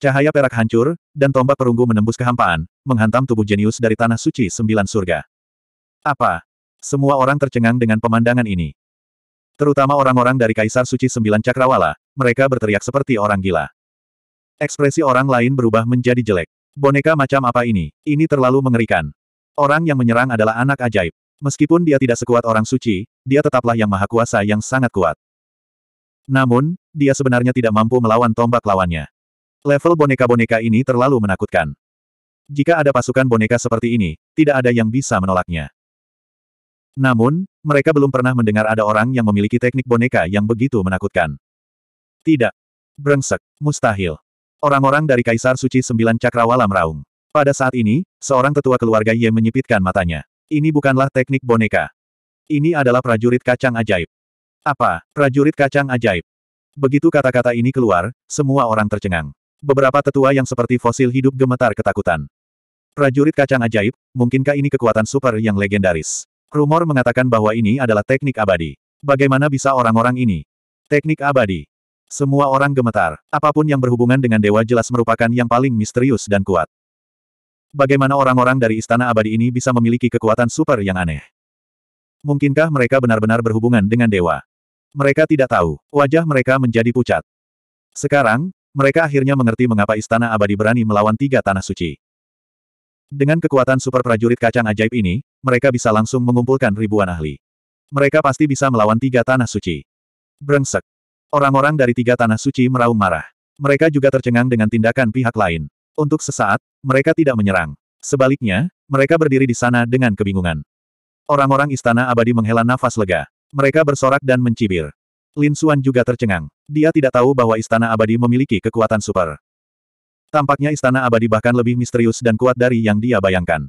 Cahaya perak hancur, dan tombak perunggu menembus kehampaan, menghantam tubuh jenius dari tanah suci sembilan surga. Apa? Semua orang tercengang dengan pemandangan ini. Terutama orang-orang dari Kaisar Suci Sembilan Cakrawala, mereka berteriak seperti orang gila. Ekspresi orang lain berubah menjadi jelek. Boneka macam apa ini? Ini terlalu mengerikan. Orang yang menyerang adalah anak ajaib. Meskipun dia tidak sekuat orang suci, dia tetaplah yang maha kuasa yang sangat kuat. Namun, dia sebenarnya tidak mampu melawan tombak lawannya. Level boneka-boneka ini terlalu menakutkan. Jika ada pasukan boneka seperti ini, tidak ada yang bisa menolaknya. Namun, mereka belum pernah mendengar ada orang yang memiliki teknik boneka yang begitu menakutkan. Tidak. Brengsek. Mustahil. Orang-orang dari Kaisar Suci Sembilan Cakrawala meraung. Pada saat ini, seorang tetua keluarga Ye menyipitkan matanya. Ini bukanlah teknik boneka. Ini adalah prajurit kacang ajaib. Apa, prajurit kacang ajaib? Begitu kata-kata ini keluar, semua orang tercengang. Beberapa tetua yang seperti fosil hidup gemetar ketakutan. Prajurit kacang ajaib, mungkinkah ini kekuatan super yang legendaris? Rumor mengatakan bahwa ini adalah teknik abadi. Bagaimana bisa orang-orang ini? Teknik abadi. Semua orang gemetar. Apapun yang berhubungan dengan dewa jelas merupakan yang paling misterius dan kuat. Bagaimana orang-orang dari istana abadi ini bisa memiliki kekuatan super yang aneh? Mungkinkah mereka benar-benar berhubungan dengan dewa? Mereka tidak tahu, wajah mereka menjadi pucat. Sekarang, mereka akhirnya mengerti mengapa Istana Abadi berani melawan tiga tanah suci. Dengan kekuatan super prajurit kacang ajaib ini, mereka bisa langsung mengumpulkan ribuan ahli. Mereka pasti bisa melawan tiga tanah suci. Brengsek. Orang-orang dari tiga tanah suci meraung marah. Mereka juga tercengang dengan tindakan pihak lain. Untuk sesaat, mereka tidak menyerang. Sebaliknya, mereka berdiri di sana dengan kebingungan. Orang-orang istana abadi menghela nafas lega. Mereka bersorak dan mencibir. Lin Suan juga tercengang. Dia tidak tahu bahwa Istana Abadi memiliki kekuatan super. Tampaknya Istana Abadi bahkan lebih misterius dan kuat dari yang dia bayangkan.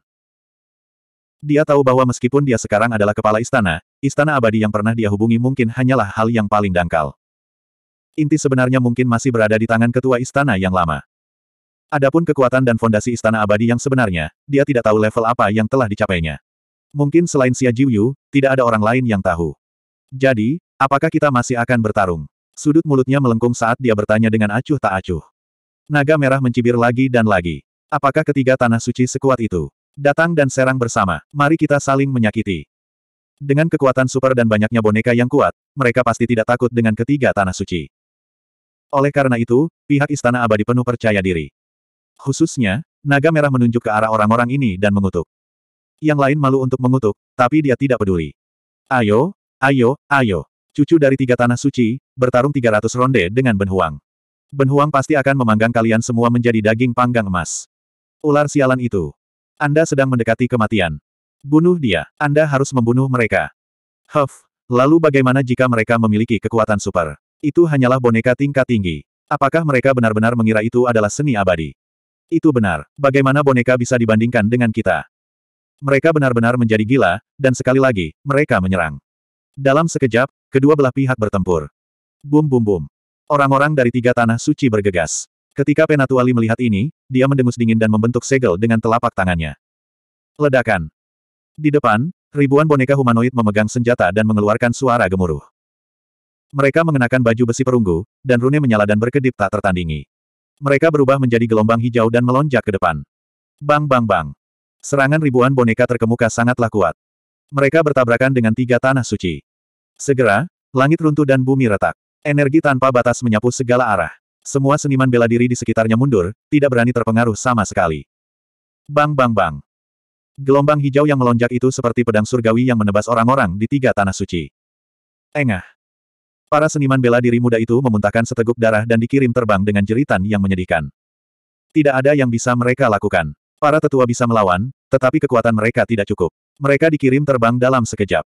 Dia tahu bahwa meskipun dia sekarang adalah kepala istana, istana abadi yang pernah dia hubungi mungkin hanyalah hal yang paling dangkal. Inti sebenarnya mungkin masih berada di tangan ketua istana yang lama. Adapun kekuatan dan fondasi istana abadi yang sebenarnya, dia tidak tahu level apa yang telah dicapainya. Mungkin selain Xia Jiuyu, tidak ada orang lain yang tahu. Jadi, apakah kita masih akan bertarung? Sudut mulutnya melengkung saat dia bertanya dengan acuh tak acuh. Naga merah mencibir lagi dan lagi. Apakah ketiga tanah suci sekuat itu? Datang dan serang bersama, mari kita saling menyakiti. Dengan kekuatan super dan banyaknya boneka yang kuat, mereka pasti tidak takut dengan ketiga tanah suci. Oleh karena itu, pihak Istana Abadi penuh percaya diri. Khususnya, naga merah menunjuk ke arah orang-orang ini dan mengutuk. Yang lain malu untuk mengutuk, tapi dia tidak peduli. Ayo, Ayo, ayo. Cucu dari tiga tanah suci, bertarung 300 ronde dengan Benhuang. Benhuang pasti akan memanggang kalian semua menjadi daging panggang emas. Ular sialan itu. Anda sedang mendekati kematian. Bunuh dia. Anda harus membunuh mereka. Huff. Lalu bagaimana jika mereka memiliki kekuatan super? Itu hanyalah boneka tingkat tinggi. Apakah mereka benar-benar mengira itu adalah seni abadi? Itu benar. Bagaimana boneka bisa dibandingkan dengan kita? Mereka benar-benar menjadi gila, dan sekali lagi, mereka menyerang. Dalam sekejap, kedua belah pihak bertempur. Bum bum bum. Orang-orang dari tiga tanah suci bergegas. Ketika Penatuali melihat ini, dia mendengus dingin dan membentuk segel dengan telapak tangannya. Ledakan. Di depan, ribuan boneka humanoid memegang senjata dan mengeluarkan suara gemuruh. Mereka mengenakan baju besi perunggu, dan rune menyala dan berkedip tak tertandingi. Mereka berubah menjadi gelombang hijau dan melonjak ke depan. Bang bang bang. Serangan ribuan boneka terkemuka sangatlah kuat. Mereka bertabrakan dengan tiga tanah suci. Segera, langit runtuh dan bumi retak. Energi tanpa batas menyapu segala arah. Semua seniman bela diri di sekitarnya mundur, tidak berani terpengaruh sama sekali. Bang bang bang. Gelombang hijau yang melonjak itu seperti pedang surgawi yang menebas orang-orang di tiga tanah suci. Engah. Para seniman bela diri muda itu memuntahkan seteguk darah dan dikirim terbang dengan jeritan yang menyedihkan. Tidak ada yang bisa mereka lakukan. Para tetua bisa melawan, tetapi kekuatan mereka tidak cukup. Mereka dikirim terbang dalam sekejap.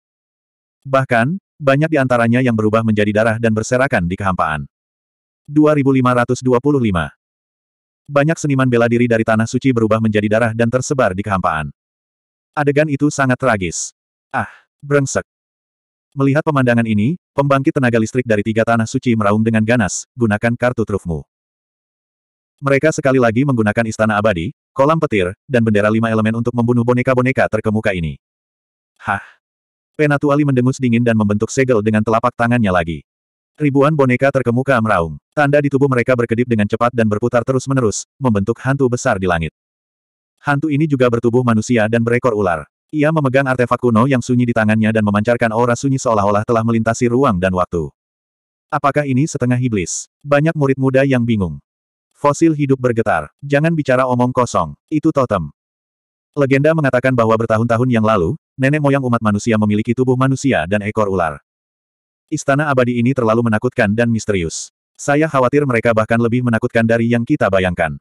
Bahkan, banyak di antaranya yang berubah menjadi darah dan berserakan di kehampaan. 2525 Banyak seniman bela diri dari Tanah Suci berubah menjadi darah dan tersebar di kehampaan. Adegan itu sangat tragis. Ah, brengsek. Melihat pemandangan ini, pembangkit tenaga listrik dari tiga tanah suci meraung dengan ganas, gunakan kartu trufmu. Mereka sekali lagi menggunakan istana abadi, kolam petir, dan bendera lima elemen untuk membunuh boneka-boneka terkemuka ini. Hah! Penatuali mendengus dingin dan membentuk segel dengan telapak tangannya lagi. Ribuan boneka terkemuka meraung. Tanda di tubuh mereka berkedip dengan cepat dan berputar terus-menerus, membentuk hantu besar di langit. Hantu ini juga bertubuh manusia dan berekor ular. Ia memegang artefak kuno yang sunyi di tangannya dan memancarkan aura sunyi seolah-olah telah melintasi ruang dan waktu. Apakah ini setengah iblis? Banyak murid muda yang bingung. Fosil hidup bergetar. Jangan bicara omong kosong. Itu totem. Legenda mengatakan bahwa bertahun-tahun yang lalu, nenek moyang umat manusia memiliki tubuh manusia dan ekor ular. Istana abadi ini terlalu menakutkan dan misterius. Saya khawatir mereka bahkan lebih menakutkan dari yang kita bayangkan.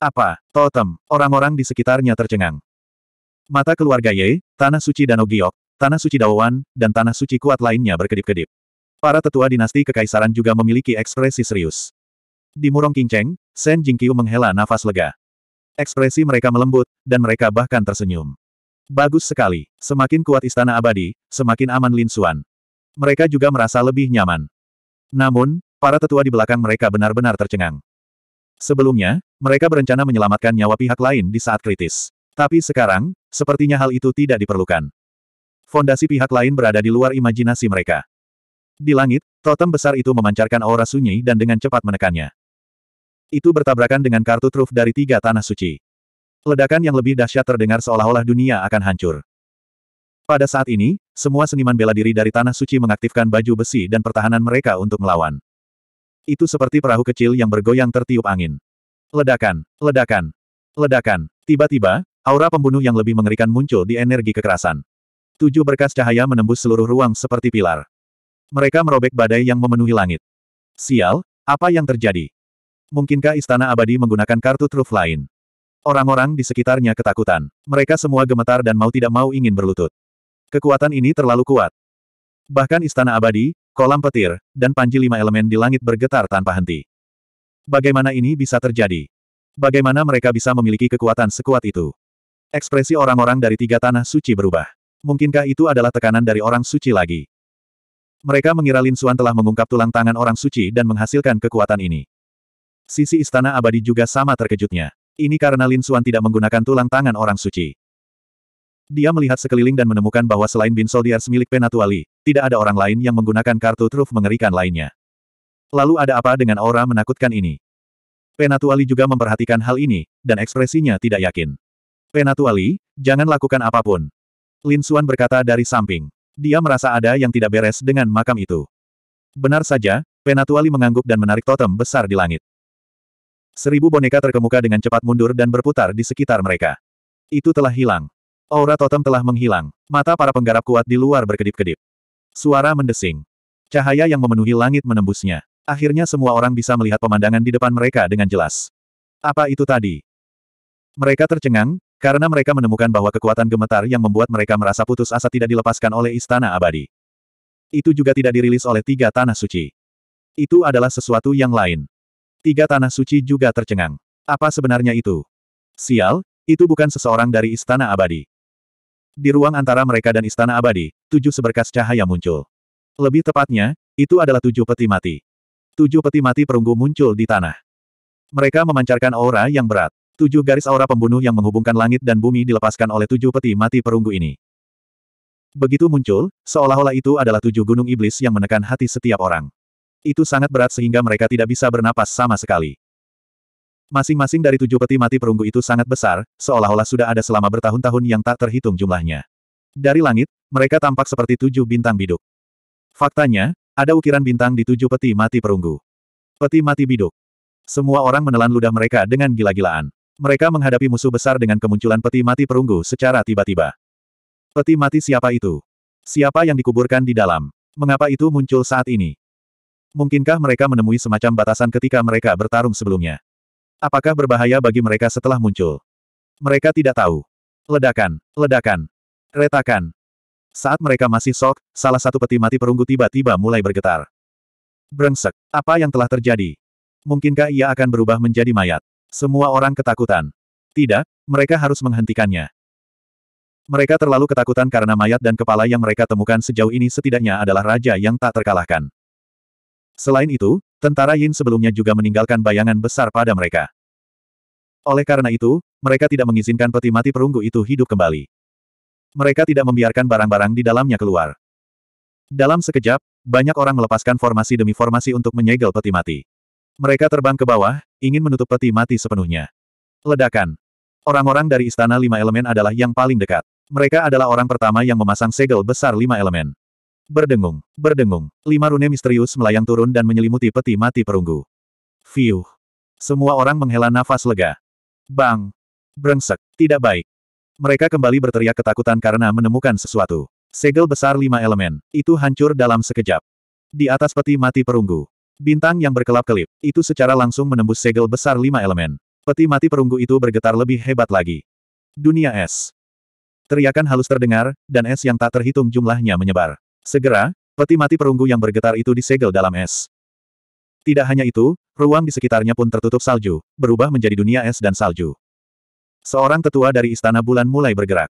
Apa, totem, orang-orang di sekitarnya tercengang. Mata keluarga Ye, Tanah Suci Danau Giok, Tanah Suci Dawan, dan Tanah Suci kuat lainnya berkedip-kedip. Para tetua dinasti kekaisaran juga memiliki ekspresi serius. Di Murong Kinceng, Shen Jingqiu menghela nafas lega. Ekspresi mereka melembut, dan mereka bahkan tersenyum. Bagus sekali. Semakin kuat istana abadi, semakin aman Lin Xuan. Mereka juga merasa lebih nyaman. Namun, para tetua di belakang mereka benar-benar tercengang. Sebelumnya, mereka berencana menyelamatkan nyawa pihak lain di saat kritis. Tapi sekarang, sepertinya hal itu tidak diperlukan. Fondasi pihak lain berada di luar imajinasi mereka. Di langit, totem besar itu memancarkan aura sunyi dan dengan cepat menekannya. Itu bertabrakan dengan kartu truf dari tiga tanah suci. Ledakan yang lebih dahsyat terdengar seolah-olah dunia akan hancur. Pada saat ini, semua seniman bela diri dari Tanah Suci mengaktifkan baju besi dan pertahanan mereka untuk melawan. Itu seperti perahu kecil yang bergoyang tertiup angin. Ledakan, ledakan, ledakan. Tiba-tiba, aura pembunuh yang lebih mengerikan muncul di energi kekerasan. Tujuh berkas cahaya menembus seluruh ruang seperti pilar. Mereka merobek badai yang memenuhi langit. Sial, apa yang terjadi? Mungkinkah istana abadi menggunakan kartu truf lain? Orang-orang di sekitarnya ketakutan. Mereka semua gemetar dan mau tidak mau ingin berlutut. Kekuatan ini terlalu kuat. Bahkan istana abadi, kolam petir, dan panji lima elemen di langit bergetar tanpa henti. Bagaimana ini bisa terjadi? Bagaimana mereka bisa memiliki kekuatan sekuat itu? Ekspresi orang-orang dari tiga tanah suci berubah. Mungkinkah itu adalah tekanan dari orang suci lagi? Mereka mengira Lin Suan telah mengungkap tulang tangan orang suci dan menghasilkan kekuatan ini. Sisi istana abadi juga sama terkejutnya. Ini karena Lin Xuan tidak menggunakan tulang tangan orang suci. Dia melihat sekeliling dan menemukan bahwa selain Bin Soldiers milik Penatuali, tidak ada orang lain yang menggunakan kartu truf mengerikan lainnya. Lalu ada apa dengan aura menakutkan ini? Penatuali juga memperhatikan hal ini, dan ekspresinya tidak yakin. Penatuali, jangan lakukan apapun. Lin Xuan berkata dari samping. Dia merasa ada yang tidak beres dengan makam itu. Benar saja, Penatuali mengangguk dan menarik totem besar di langit. Seribu boneka terkemuka dengan cepat mundur dan berputar di sekitar mereka. Itu telah hilang. Aura totem telah menghilang. Mata para penggarap kuat di luar berkedip-kedip. Suara mendesing. Cahaya yang memenuhi langit menembusnya. Akhirnya semua orang bisa melihat pemandangan di depan mereka dengan jelas. Apa itu tadi? Mereka tercengang, karena mereka menemukan bahwa kekuatan gemetar yang membuat mereka merasa putus asa tidak dilepaskan oleh istana abadi. Itu juga tidak dirilis oleh tiga tanah suci. Itu adalah sesuatu yang lain. Tiga tanah suci juga tercengang. Apa sebenarnya itu? Sial, itu bukan seseorang dari Istana Abadi. Di ruang antara mereka dan Istana Abadi, tujuh seberkas cahaya muncul. Lebih tepatnya, itu adalah tujuh peti mati. Tujuh peti mati perunggu muncul di tanah. Mereka memancarkan aura yang berat. Tujuh garis aura pembunuh yang menghubungkan langit dan bumi dilepaskan oleh tujuh peti mati perunggu ini. Begitu muncul, seolah-olah itu adalah tujuh gunung iblis yang menekan hati setiap orang. Itu sangat berat sehingga mereka tidak bisa bernapas sama sekali. Masing-masing dari tujuh peti mati perunggu itu sangat besar, seolah-olah sudah ada selama bertahun-tahun yang tak terhitung jumlahnya. Dari langit, mereka tampak seperti tujuh bintang biduk. Faktanya, ada ukiran bintang di tujuh peti mati perunggu. Peti mati biduk. Semua orang menelan ludah mereka dengan gila-gilaan. Mereka menghadapi musuh besar dengan kemunculan peti mati perunggu secara tiba-tiba. Peti mati siapa itu? Siapa yang dikuburkan di dalam? Mengapa itu muncul saat ini? Mungkinkah mereka menemui semacam batasan ketika mereka bertarung sebelumnya? Apakah berbahaya bagi mereka setelah muncul? Mereka tidak tahu. Ledakan, ledakan, retakan. Saat mereka masih sok, salah satu peti mati perunggu tiba-tiba mulai bergetar. Brengsek, apa yang telah terjadi? Mungkinkah ia akan berubah menjadi mayat? Semua orang ketakutan. Tidak, mereka harus menghentikannya. Mereka terlalu ketakutan karena mayat dan kepala yang mereka temukan sejauh ini setidaknya adalah raja yang tak terkalahkan. Selain itu, tentara Yin sebelumnya juga meninggalkan bayangan besar pada mereka. Oleh karena itu, mereka tidak mengizinkan peti mati perunggu itu hidup kembali. Mereka tidak membiarkan barang-barang di dalamnya keluar. Dalam sekejap, banyak orang melepaskan formasi demi formasi untuk menyegel peti mati. Mereka terbang ke bawah, ingin menutup peti mati sepenuhnya. Ledakan. Orang-orang dari Istana Lima Elemen adalah yang paling dekat. Mereka adalah orang pertama yang memasang segel besar lima elemen. Berdengung, berdengung, lima rune misterius melayang turun dan menyelimuti peti mati perunggu. Fiuh. Semua orang menghela nafas lega. Bang. Brengsek, tidak baik. Mereka kembali berteriak ketakutan karena menemukan sesuatu. Segel besar lima elemen, itu hancur dalam sekejap. Di atas peti mati perunggu. Bintang yang berkelap-kelip, itu secara langsung menembus segel besar lima elemen. Peti mati perunggu itu bergetar lebih hebat lagi. Dunia es. Teriakan halus terdengar, dan es yang tak terhitung jumlahnya menyebar. Segera, peti mati perunggu yang bergetar itu disegel dalam es. Tidak hanya itu, ruang di sekitarnya pun tertutup salju, berubah menjadi dunia es dan salju. Seorang tetua dari Istana Bulan mulai bergerak.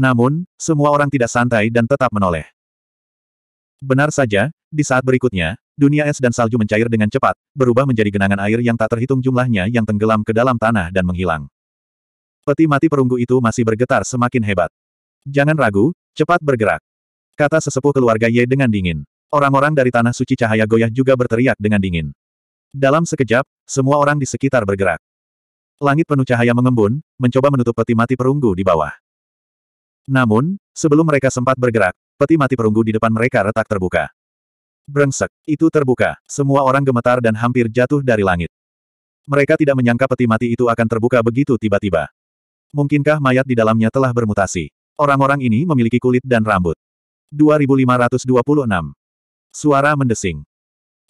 Namun, semua orang tidak santai dan tetap menoleh. Benar saja, di saat berikutnya, dunia es dan salju mencair dengan cepat, berubah menjadi genangan air yang tak terhitung jumlahnya yang tenggelam ke dalam tanah dan menghilang. Peti mati perunggu itu masih bergetar semakin hebat. Jangan ragu, cepat bergerak. Kata sesepuh keluarga Ye dengan dingin. Orang-orang dari Tanah Suci Cahaya Goyah juga berteriak dengan dingin. Dalam sekejap, semua orang di sekitar bergerak. Langit penuh cahaya mengembun, mencoba menutup peti mati perunggu di bawah. Namun, sebelum mereka sempat bergerak, peti mati perunggu di depan mereka retak terbuka. Brengsek, itu terbuka, semua orang gemetar dan hampir jatuh dari langit. Mereka tidak menyangka peti mati itu akan terbuka begitu tiba-tiba. Mungkinkah mayat di dalamnya telah bermutasi? Orang-orang ini memiliki kulit dan rambut. 2526. Suara mendesing.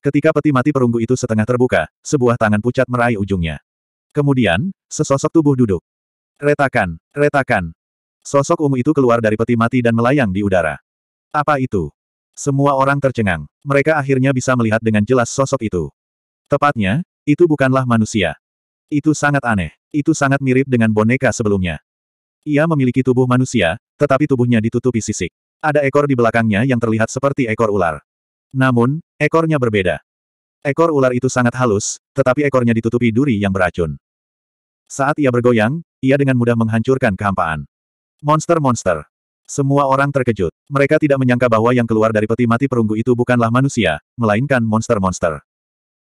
Ketika peti mati perunggu itu setengah terbuka, sebuah tangan pucat meraih ujungnya. Kemudian, sesosok tubuh duduk. Retakan, retakan. Sosok ungu itu keluar dari peti mati dan melayang di udara. Apa itu? Semua orang tercengang. Mereka akhirnya bisa melihat dengan jelas sosok itu. Tepatnya, itu bukanlah manusia. Itu sangat aneh. Itu sangat mirip dengan boneka sebelumnya. Ia memiliki tubuh manusia, tetapi tubuhnya ditutupi sisik. Ada ekor di belakangnya yang terlihat seperti ekor ular. Namun, ekornya berbeda. Ekor ular itu sangat halus, tetapi ekornya ditutupi duri yang beracun. Saat ia bergoyang, ia dengan mudah menghancurkan kehampaan. Monster-monster. Semua orang terkejut. Mereka tidak menyangka bahwa yang keluar dari peti mati perunggu itu bukanlah manusia, melainkan monster-monster.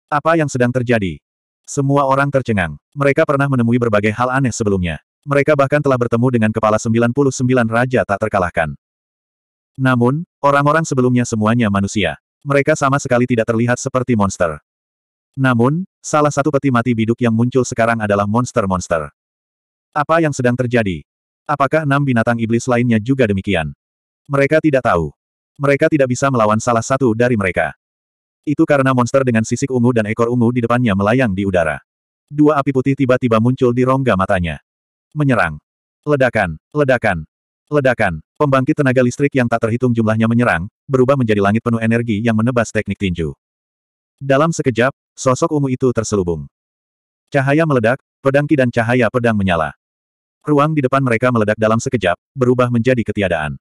Apa yang sedang terjadi? Semua orang tercengang. Mereka pernah menemui berbagai hal aneh sebelumnya. Mereka bahkan telah bertemu dengan kepala 99 raja tak terkalahkan. Namun, orang-orang sebelumnya semuanya manusia. Mereka sama sekali tidak terlihat seperti monster. Namun, salah satu peti mati biduk yang muncul sekarang adalah monster-monster. Apa yang sedang terjadi? Apakah enam binatang iblis lainnya juga demikian? Mereka tidak tahu. Mereka tidak bisa melawan salah satu dari mereka. Itu karena monster dengan sisik ungu dan ekor ungu di depannya melayang di udara. Dua api putih tiba-tiba muncul di rongga matanya. Menyerang. Ledakan, ledakan, Ledakan. Pembangkit tenaga listrik yang tak terhitung jumlahnya menyerang, berubah menjadi langit penuh energi yang menebas teknik tinju. Dalam sekejap, sosok ungu itu terselubung. Cahaya meledak, pedangki dan cahaya pedang menyala. Ruang di depan mereka meledak dalam sekejap, berubah menjadi ketiadaan.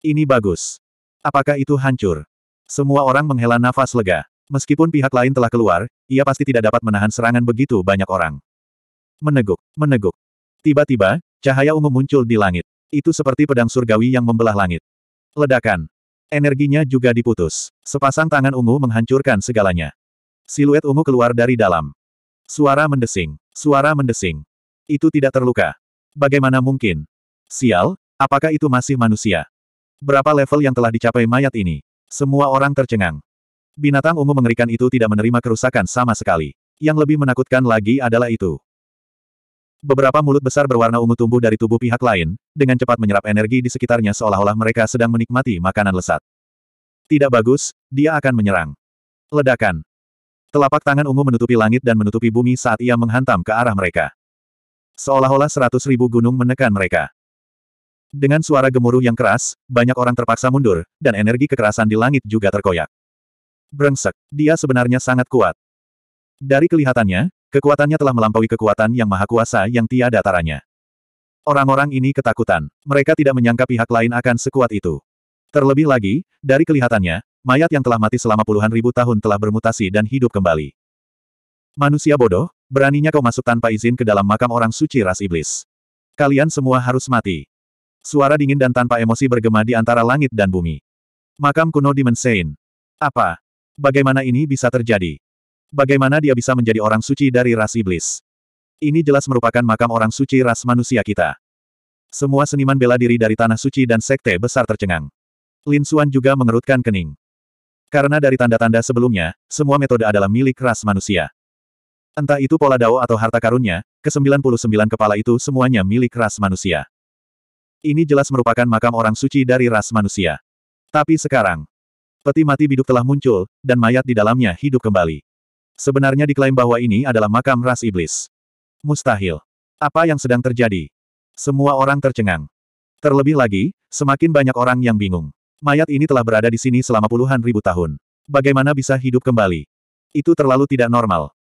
Ini bagus. Apakah itu hancur? Semua orang menghela nafas lega. Meskipun pihak lain telah keluar, ia pasti tidak dapat menahan serangan begitu banyak orang. Meneguk, meneguk. Tiba-tiba, cahaya ungu muncul di langit. Itu seperti pedang surgawi yang membelah langit. Ledakan. Energinya juga diputus. Sepasang tangan ungu menghancurkan segalanya. Siluet ungu keluar dari dalam. Suara mendesing. Suara mendesing. Itu tidak terluka. Bagaimana mungkin? Sial, apakah itu masih manusia? Berapa level yang telah dicapai mayat ini? Semua orang tercengang. Binatang ungu mengerikan itu tidak menerima kerusakan sama sekali. Yang lebih menakutkan lagi adalah itu. Beberapa mulut besar berwarna ungu tumbuh dari tubuh pihak lain, dengan cepat menyerap energi di sekitarnya seolah-olah mereka sedang menikmati makanan lesat. Tidak bagus, dia akan menyerang. Ledakan. Telapak tangan ungu menutupi langit dan menutupi bumi saat ia menghantam ke arah mereka. Seolah-olah seratus ribu gunung menekan mereka. Dengan suara gemuruh yang keras, banyak orang terpaksa mundur, dan energi kekerasan di langit juga terkoyak. Brengsek, dia sebenarnya sangat kuat. Dari kelihatannya, Kekuatannya telah melampaui kekuatan yang maha kuasa yang tiada taranya. Orang-orang ini ketakutan. Mereka tidak menyangka pihak lain akan sekuat itu. Terlebih lagi, dari kelihatannya, mayat yang telah mati selama puluhan ribu tahun telah bermutasi dan hidup kembali. Manusia bodoh, beraninya kau masuk tanpa izin ke dalam makam orang suci ras iblis. Kalian semua harus mati. Suara dingin dan tanpa emosi bergema di antara langit dan bumi. Makam kuno di Mensein. Apa? Bagaimana ini bisa terjadi? Bagaimana dia bisa menjadi orang suci dari ras iblis? Ini jelas merupakan makam orang suci ras manusia kita. Semua seniman bela diri dari tanah suci dan sekte besar tercengang. Lin Xuan juga mengerutkan kening. Karena dari tanda-tanda sebelumnya, semua metode adalah milik ras manusia. Entah itu pola dao atau harta karunnya, ke-99 kepala itu semuanya milik ras manusia. Ini jelas merupakan makam orang suci dari ras manusia. Tapi sekarang, peti mati biduk telah muncul, dan mayat di dalamnya hidup kembali. Sebenarnya diklaim bahwa ini adalah makam ras iblis. Mustahil. Apa yang sedang terjadi? Semua orang tercengang. Terlebih lagi, semakin banyak orang yang bingung. Mayat ini telah berada di sini selama puluhan ribu tahun. Bagaimana bisa hidup kembali? Itu terlalu tidak normal.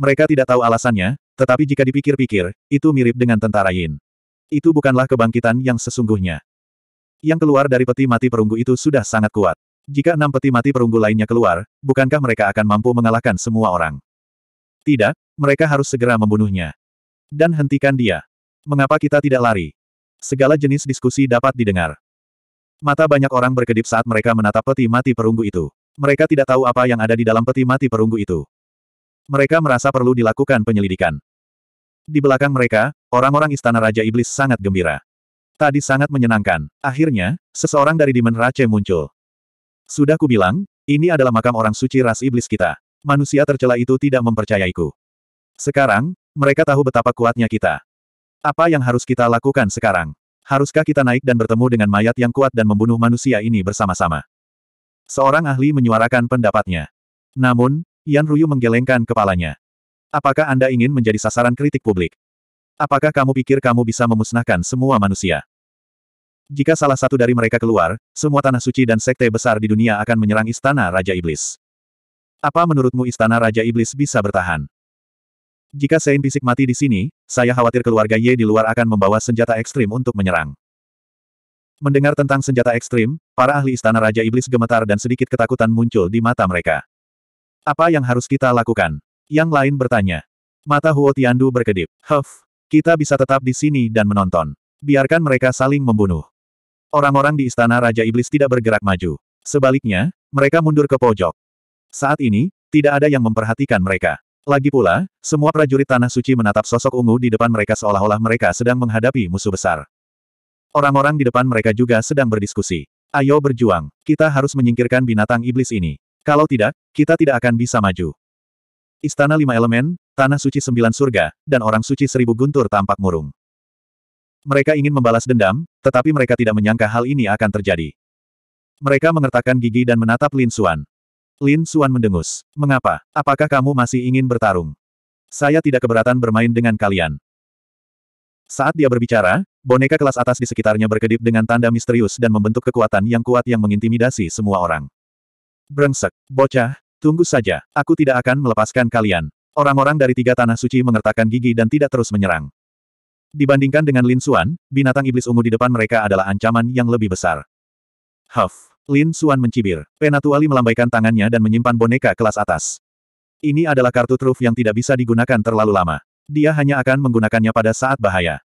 Mereka tidak tahu alasannya, tetapi jika dipikir-pikir, itu mirip dengan tentara Yin. Itu bukanlah kebangkitan yang sesungguhnya. Yang keluar dari peti mati perunggu itu sudah sangat kuat. Jika enam peti mati perunggu lainnya keluar, bukankah mereka akan mampu mengalahkan semua orang? Tidak, mereka harus segera membunuhnya. Dan hentikan dia. Mengapa kita tidak lari? Segala jenis diskusi dapat didengar. Mata banyak orang berkedip saat mereka menatap peti mati perunggu itu. Mereka tidak tahu apa yang ada di dalam peti mati perunggu itu. Mereka merasa perlu dilakukan penyelidikan. Di belakang mereka, orang-orang istana Raja Iblis sangat gembira. Tadi sangat menyenangkan. Akhirnya, seseorang dari dimen rache muncul. Sudah kubilang, ini adalah makam orang suci ras iblis kita. Manusia tercela itu tidak mempercayaiku. Sekarang, mereka tahu betapa kuatnya kita. Apa yang harus kita lakukan sekarang? Haruskah kita naik dan bertemu dengan mayat yang kuat dan membunuh manusia ini bersama-sama? Seorang ahli menyuarakan pendapatnya. Namun, Yan Ruyu menggelengkan kepalanya. Apakah Anda ingin menjadi sasaran kritik publik? Apakah kamu pikir kamu bisa memusnahkan semua manusia? Jika salah satu dari mereka keluar, semua tanah suci dan sekte besar di dunia akan menyerang istana Raja Iblis. Apa menurutmu istana Raja Iblis bisa bertahan? Jika Sein Bisik mati di sini, saya khawatir keluarga Ye di luar akan membawa senjata ekstrim untuk menyerang. Mendengar tentang senjata ekstrim, para ahli istana Raja Iblis gemetar dan sedikit ketakutan muncul di mata mereka. Apa yang harus kita lakukan? Yang lain bertanya. Mata Huo Tiandu berkedip. Huff, kita bisa tetap di sini dan menonton. Biarkan mereka saling membunuh. Orang-orang di istana Raja Iblis tidak bergerak maju. Sebaliknya, mereka mundur ke pojok. Saat ini, tidak ada yang memperhatikan mereka. Lagi pula, semua prajurit Tanah Suci menatap sosok ungu di depan mereka seolah-olah mereka sedang menghadapi musuh besar. Orang-orang di depan mereka juga sedang berdiskusi. Ayo berjuang, kita harus menyingkirkan binatang iblis ini. Kalau tidak, kita tidak akan bisa maju. Istana Lima Elemen, Tanah Suci Sembilan Surga, dan Orang Suci Seribu Guntur tampak murung. Mereka ingin membalas dendam, tetapi mereka tidak menyangka hal ini akan terjadi. Mereka mengertakkan gigi dan menatap Lin Suan. Lin Suan mendengus. Mengapa? Apakah kamu masih ingin bertarung? Saya tidak keberatan bermain dengan kalian. Saat dia berbicara, boneka kelas atas di sekitarnya berkedip dengan tanda misterius dan membentuk kekuatan yang kuat yang mengintimidasi semua orang. Brengsek, bocah, tunggu saja, aku tidak akan melepaskan kalian. Orang-orang dari tiga tanah suci mengertakkan gigi dan tidak terus menyerang. Dibandingkan dengan Lin Xuan, binatang iblis ungu di depan mereka adalah ancaman yang lebih besar. Huff! Lin Xuan mencibir. Penatuali melambaikan tangannya dan menyimpan boneka kelas atas. Ini adalah kartu truf yang tidak bisa digunakan terlalu lama. Dia hanya akan menggunakannya pada saat bahaya.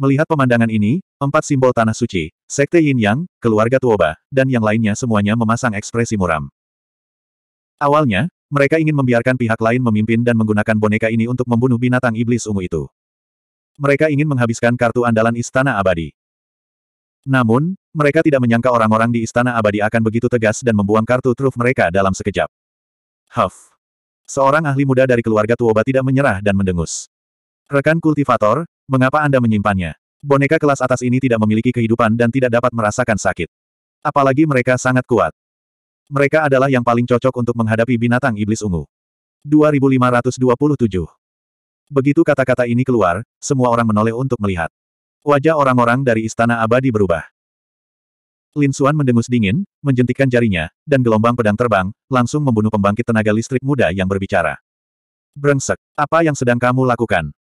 Melihat pemandangan ini, empat simbol tanah suci, sekte Yin Yang, keluarga Tuoba, dan yang lainnya semuanya memasang ekspresi muram. Awalnya, mereka ingin membiarkan pihak lain memimpin dan menggunakan boneka ini untuk membunuh binatang iblis ungu itu mereka ingin menghabiskan kartu andalan Istana Abadi. Namun, mereka tidak menyangka orang-orang di Istana Abadi akan begitu tegas dan membuang kartu truf mereka dalam sekejap. Huff. Seorang ahli muda dari keluarga Tuoba tidak menyerah dan mendengus. Rekan kultivator, mengapa Anda menyimpannya? Boneka kelas atas ini tidak memiliki kehidupan dan tidak dapat merasakan sakit. Apalagi mereka sangat kuat. Mereka adalah yang paling cocok untuk menghadapi binatang iblis ungu. 2527 Begitu kata-kata ini keluar, semua orang menoleh untuk melihat. Wajah orang-orang dari Istana Abadi berubah. Lin Suan mendengus dingin, menjentikan jarinya, dan gelombang pedang terbang, langsung membunuh pembangkit tenaga listrik muda yang berbicara. Brengsek, apa yang sedang kamu lakukan?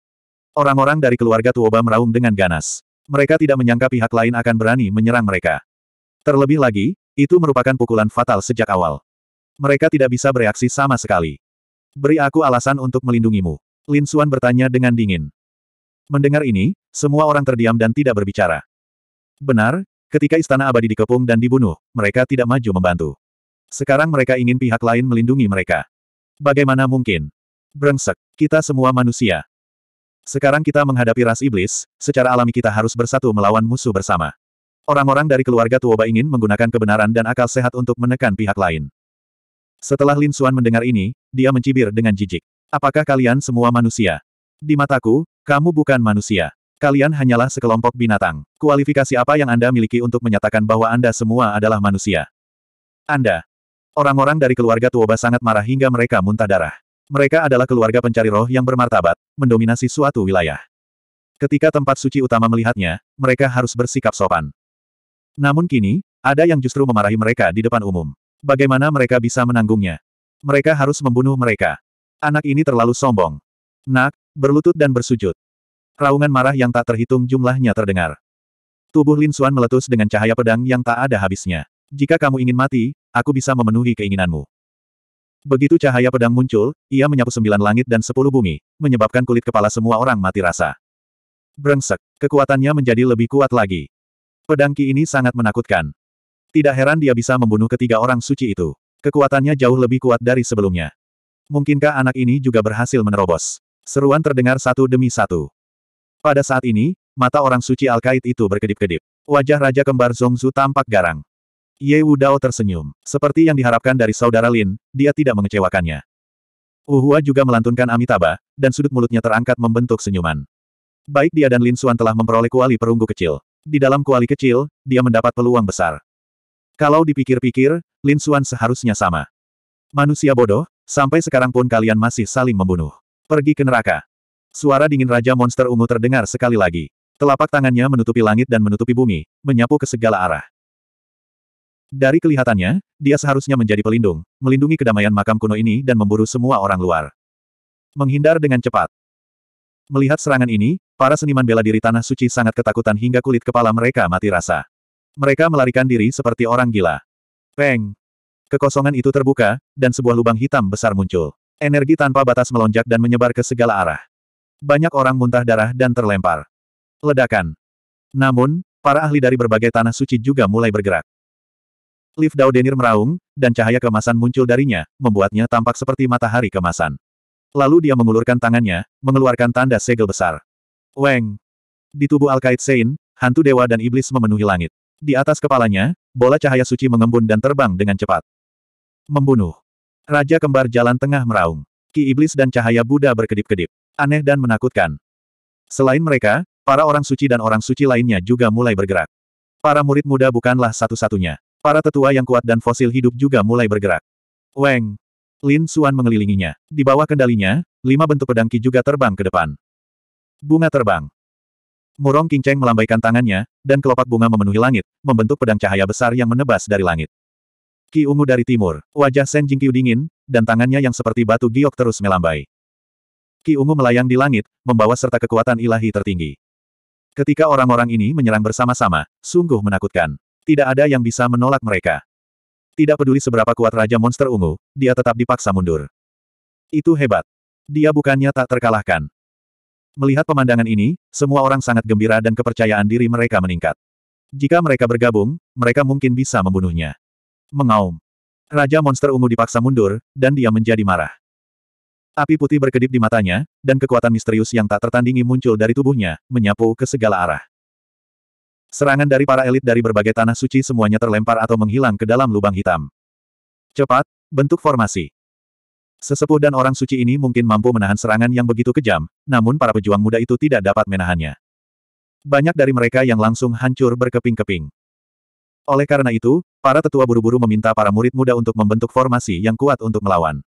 Orang-orang dari keluarga Tuoba meraung dengan ganas. Mereka tidak menyangka pihak lain akan berani menyerang mereka. Terlebih lagi, itu merupakan pukulan fatal sejak awal. Mereka tidak bisa bereaksi sama sekali. Beri aku alasan untuk melindungimu. Lin Suan bertanya dengan dingin. Mendengar ini, semua orang terdiam dan tidak berbicara. Benar, ketika istana abadi dikepung dan dibunuh, mereka tidak maju membantu. Sekarang mereka ingin pihak lain melindungi mereka. Bagaimana mungkin? Brengsek, kita semua manusia. Sekarang kita menghadapi ras iblis, secara alami kita harus bersatu melawan musuh bersama. Orang-orang dari keluarga Tuoba ingin menggunakan kebenaran dan akal sehat untuk menekan pihak lain. Setelah Lin Suan mendengar ini, dia mencibir dengan jijik. Apakah kalian semua manusia? Di mataku, kamu bukan manusia. Kalian hanyalah sekelompok binatang. Kualifikasi apa yang Anda miliki untuk menyatakan bahwa Anda semua adalah manusia? Anda. Orang-orang dari keluarga Tuoba sangat marah hingga mereka muntah darah. Mereka adalah keluarga pencari roh yang bermartabat, mendominasi suatu wilayah. Ketika tempat suci utama melihatnya, mereka harus bersikap sopan. Namun kini, ada yang justru memarahi mereka di depan umum. Bagaimana mereka bisa menanggungnya? Mereka harus membunuh mereka. Anak ini terlalu sombong. Nak, berlutut dan bersujud. Raungan marah yang tak terhitung jumlahnya terdengar. Tubuh Lin Xuan meletus dengan cahaya pedang yang tak ada habisnya. Jika kamu ingin mati, aku bisa memenuhi keinginanmu. Begitu cahaya pedang muncul, ia menyapu sembilan langit dan sepuluh bumi, menyebabkan kulit kepala semua orang mati rasa. Brengsek, kekuatannya menjadi lebih kuat lagi. Pedang Ki ini sangat menakutkan. Tidak heran dia bisa membunuh ketiga orang suci itu. Kekuatannya jauh lebih kuat dari sebelumnya. Mungkinkah anak ini juga berhasil menerobos? Seruan terdengar satu demi satu. Pada saat ini, mata orang suci al Al-Kait itu berkedip-kedip. Wajah Raja Kembar Zongzu tampak garang. Ye Wudao tersenyum. Seperti yang diharapkan dari saudara Lin, dia tidak mengecewakannya. Uhua juga melantunkan Amitabha, dan sudut mulutnya terangkat membentuk senyuman. Baik dia dan Lin Xuan telah memperoleh kuali perunggu kecil. Di dalam kuali kecil, dia mendapat peluang besar. Kalau dipikir-pikir, Lin Xuan seharusnya sama. Manusia bodoh, Sampai sekarang pun kalian masih saling membunuh. Pergi ke neraka. Suara dingin Raja Monster Ungu terdengar sekali lagi. Telapak tangannya menutupi langit dan menutupi bumi, menyapu ke segala arah. Dari kelihatannya, dia seharusnya menjadi pelindung, melindungi kedamaian makam kuno ini dan memburu semua orang luar. Menghindar dengan cepat. Melihat serangan ini, para seniman bela diri Tanah Suci sangat ketakutan hingga kulit kepala mereka mati rasa. Mereka melarikan diri seperti orang gila. Peng! Kekosongan itu terbuka, dan sebuah lubang hitam besar muncul. Energi tanpa batas melonjak dan menyebar ke segala arah. Banyak orang muntah darah dan terlempar. Ledakan. Namun, para ahli dari berbagai tanah suci juga mulai bergerak. Lift Dao Denir meraung, dan cahaya kemasan muncul darinya, membuatnya tampak seperti matahari kemasan. Lalu dia mengulurkan tangannya, mengeluarkan tanda segel besar. Weng! Di tubuh Alkaid Sein, hantu dewa dan iblis memenuhi langit. Di atas kepalanya, bola cahaya suci mengembun dan terbang dengan cepat. Membunuh. Raja kembar jalan tengah meraung. Ki Iblis dan cahaya Buddha berkedip-kedip. Aneh dan menakutkan. Selain mereka, para orang suci dan orang suci lainnya juga mulai bergerak. Para murid muda bukanlah satu-satunya. Para tetua yang kuat dan fosil hidup juga mulai bergerak. Weng. Lin Suan mengelilinginya. Di bawah kendalinya, lima bentuk pedang Ki juga terbang ke depan. Bunga terbang. Murong King Cheng melambaikan tangannya, dan kelopak bunga memenuhi langit, membentuk pedang cahaya besar yang menebas dari langit. Ki ungu dari timur, wajah Shen Jingqiu dingin, dan tangannya yang seperti batu giok terus melambai. Ki ungu melayang di langit, membawa serta kekuatan ilahi tertinggi. Ketika orang-orang ini menyerang bersama-sama, sungguh menakutkan. Tidak ada yang bisa menolak mereka. Tidak peduli seberapa kuat Raja Monster Ungu, dia tetap dipaksa mundur. Itu hebat. Dia bukannya tak terkalahkan. Melihat pemandangan ini, semua orang sangat gembira dan kepercayaan diri mereka meningkat. Jika mereka bergabung, mereka mungkin bisa membunuhnya. Mengaum. Raja monster ungu dipaksa mundur, dan dia menjadi marah. Api putih berkedip di matanya, dan kekuatan misterius yang tak tertandingi muncul dari tubuhnya, menyapu ke segala arah. Serangan dari para elit dari berbagai tanah suci semuanya terlempar atau menghilang ke dalam lubang hitam. Cepat, bentuk formasi. Sesepuh dan orang suci ini mungkin mampu menahan serangan yang begitu kejam, namun para pejuang muda itu tidak dapat menahannya. Banyak dari mereka yang langsung hancur berkeping-keping. Oleh karena itu, para tetua buru-buru meminta para murid muda untuk membentuk formasi yang kuat untuk melawan.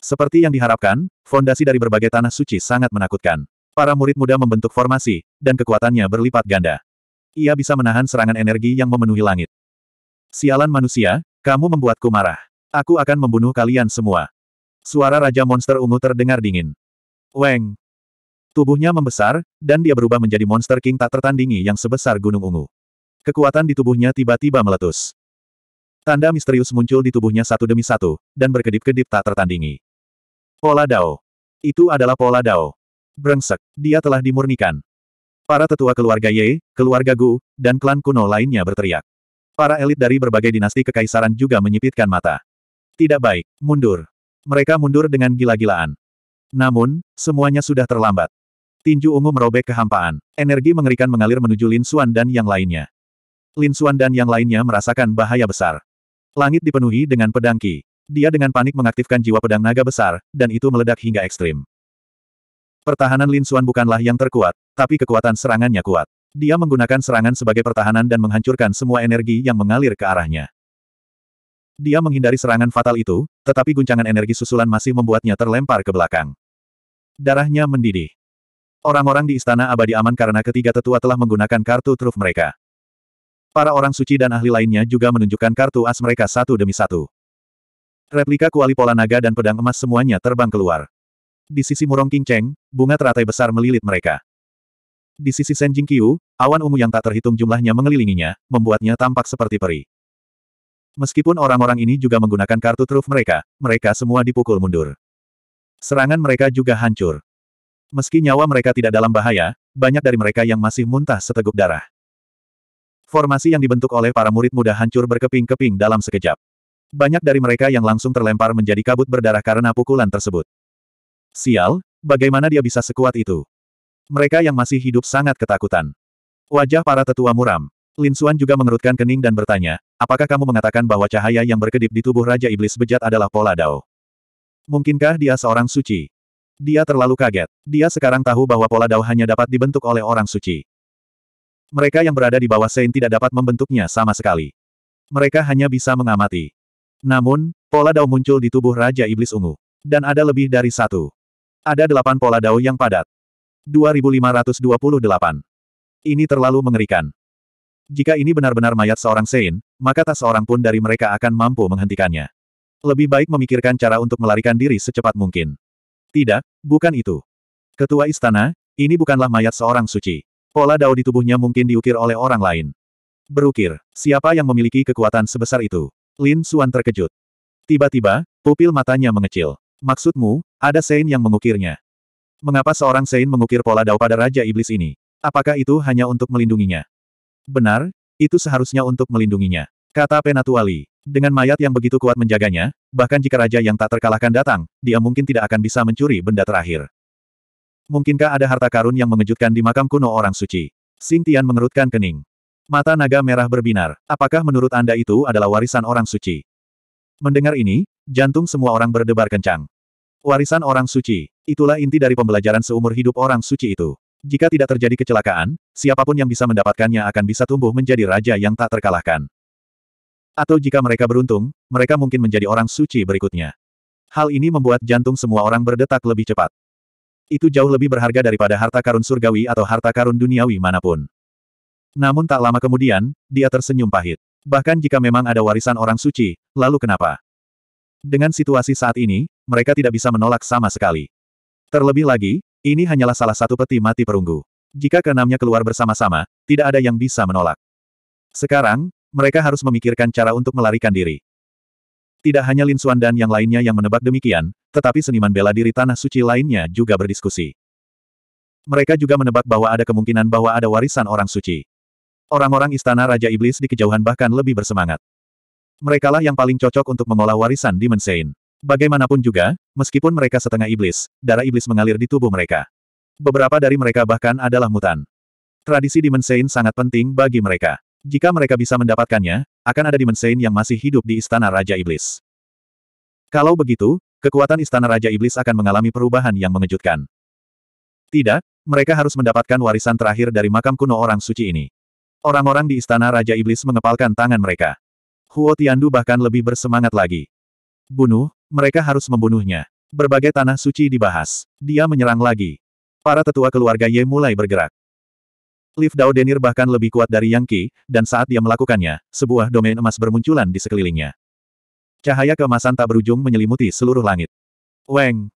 Seperti yang diharapkan, fondasi dari berbagai tanah suci sangat menakutkan. Para murid muda membentuk formasi, dan kekuatannya berlipat ganda. Ia bisa menahan serangan energi yang memenuhi langit. Sialan manusia, kamu membuatku marah. Aku akan membunuh kalian semua. Suara Raja Monster Ungu terdengar dingin. Weng. Tubuhnya membesar, dan dia berubah menjadi Monster King tak tertandingi yang sebesar gunung ungu. Kekuatan di tubuhnya tiba-tiba meletus. Tanda misterius muncul di tubuhnya satu demi satu, dan berkedip-kedip tak tertandingi. Pola Dao. Itu adalah pola Dao. Brengsek, dia telah dimurnikan. Para tetua keluarga Ye, keluarga Gu, dan klan kuno lainnya berteriak. Para elit dari berbagai dinasti kekaisaran juga menyipitkan mata. Tidak baik, mundur. Mereka mundur dengan gila-gilaan. Namun, semuanya sudah terlambat. Tinju ungu merobek kehampaan. Energi mengerikan mengalir menuju Lin Xuan dan yang lainnya. Lin Suan dan yang lainnya merasakan bahaya besar. Langit dipenuhi dengan pedang Ki. Dia dengan panik mengaktifkan jiwa pedang naga besar, dan itu meledak hingga ekstrim. Pertahanan Lin Suan bukanlah yang terkuat, tapi kekuatan serangannya kuat. Dia menggunakan serangan sebagai pertahanan dan menghancurkan semua energi yang mengalir ke arahnya. Dia menghindari serangan fatal itu, tetapi guncangan energi susulan masih membuatnya terlempar ke belakang. Darahnya mendidih. Orang-orang di istana abadi aman karena ketiga tetua telah menggunakan kartu truf mereka. Para orang suci dan ahli lainnya juga menunjukkan kartu as mereka satu demi satu. Replika kuali pola naga dan pedang emas semuanya terbang keluar. Di sisi Murong King Cheng, bunga teratai besar melilit mereka. Di sisi Shen Jingqiu, awan ungu yang tak terhitung jumlahnya mengelilinginya, membuatnya tampak seperti peri. Meskipun orang-orang ini juga menggunakan kartu truf mereka, mereka semua dipukul mundur. Serangan mereka juga hancur. Meski nyawa mereka tidak dalam bahaya, banyak dari mereka yang masih muntah seteguk darah. Formasi yang dibentuk oleh para murid muda hancur berkeping-keping dalam sekejap. Banyak dari mereka yang langsung terlempar menjadi kabut berdarah karena pukulan tersebut. Sial, bagaimana dia bisa sekuat itu? Mereka yang masih hidup sangat ketakutan. Wajah para tetua muram. Lin Xuan juga mengerutkan kening dan bertanya, apakah kamu mengatakan bahwa cahaya yang berkedip di tubuh Raja Iblis Bejat adalah pola Dao? Mungkinkah dia seorang suci? Dia terlalu kaget. Dia sekarang tahu bahwa pola Dao hanya dapat dibentuk oleh orang suci. Mereka yang berada di bawah Sein tidak dapat membentuknya sama sekali. Mereka hanya bisa mengamati. Namun, pola dao muncul di tubuh Raja Iblis Ungu. Dan ada lebih dari satu. Ada delapan pola dao yang padat. 2528. Ini terlalu mengerikan. Jika ini benar-benar mayat seorang Sein, maka tak seorang pun dari mereka akan mampu menghentikannya. Lebih baik memikirkan cara untuk melarikan diri secepat mungkin. Tidak, bukan itu. Ketua istana, ini bukanlah mayat seorang suci. Pola dao di tubuhnya mungkin diukir oleh orang lain. Berukir, siapa yang memiliki kekuatan sebesar itu? Lin Suan terkejut. Tiba-tiba, pupil matanya mengecil. Maksudmu, ada Sein yang mengukirnya. Mengapa seorang Sein mengukir pola dao pada Raja Iblis ini? Apakah itu hanya untuk melindunginya? Benar, itu seharusnya untuk melindunginya. Kata Penatuali. Dengan mayat yang begitu kuat menjaganya, bahkan jika raja yang tak terkalahkan datang, dia mungkin tidak akan bisa mencuri benda terakhir. Mungkinkah ada harta karun yang mengejutkan di makam kuno orang suci? Sing Tian mengerutkan kening. Mata naga merah berbinar. Apakah menurut Anda itu adalah warisan orang suci? Mendengar ini, jantung semua orang berdebar kencang. Warisan orang suci. Itulah inti dari pembelajaran seumur hidup orang suci itu. Jika tidak terjadi kecelakaan, siapapun yang bisa mendapatkannya akan bisa tumbuh menjadi raja yang tak terkalahkan. Atau jika mereka beruntung, mereka mungkin menjadi orang suci berikutnya. Hal ini membuat jantung semua orang berdetak lebih cepat. Itu jauh lebih berharga daripada harta karun surgawi atau harta karun duniawi manapun. Namun tak lama kemudian, dia tersenyum pahit. Bahkan jika memang ada warisan orang suci, lalu kenapa? Dengan situasi saat ini, mereka tidak bisa menolak sama sekali. Terlebih lagi, ini hanyalah salah satu peti mati perunggu. Jika keenamnya keluar bersama-sama, tidak ada yang bisa menolak. Sekarang, mereka harus memikirkan cara untuk melarikan diri. Tidak hanya Lin Xuan dan yang lainnya yang menebak demikian, tetapi seniman bela diri Tanah Suci lainnya juga berdiskusi. Mereka juga menebak bahwa ada kemungkinan bahwa ada warisan orang suci. Orang-orang istana Raja Iblis di kejauhan bahkan lebih bersemangat. Merekalah yang paling cocok untuk mengolah warisan di Mensein. Bagaimanapun juga, meskipun mereka setengah iblis, darah iblis mengalir di tubuh mereka. Beberapa dari mereka bahkan adalah mutan. Tradisi di Mensein sangat penting bagi mereka. Jika mereka bisa mendapatkannya, akan ada dimensain yang masih hidup di Istana Raja Iblis. Kalau begitu, kekuatan Istana Raja Iblis akan mengalami perubahan yang mengejutkan. Tidak, mereka harus mendapatkan warisan terakhir dari makam kuno orang suci ini. Orang-orang di Istana Raja Iblis mengepalkan tangan mereka. Huo Tiandu bahkan lebih bersemangat lagi. Bunuh, mereka harus membunuhnya. Berbagai tanah suci dibahas. Dia menyerang lagi. Para tetua keluarga Ye mulai bergerak. Lift Dao Denir bahkan lebih kuat dari Yang Qi, dan saat dia melakukannya, sebuah domain emas bermunculan di sekelilingnya. Cahaya keemasan tak berujung menyelimuti seluruh langit. Weng!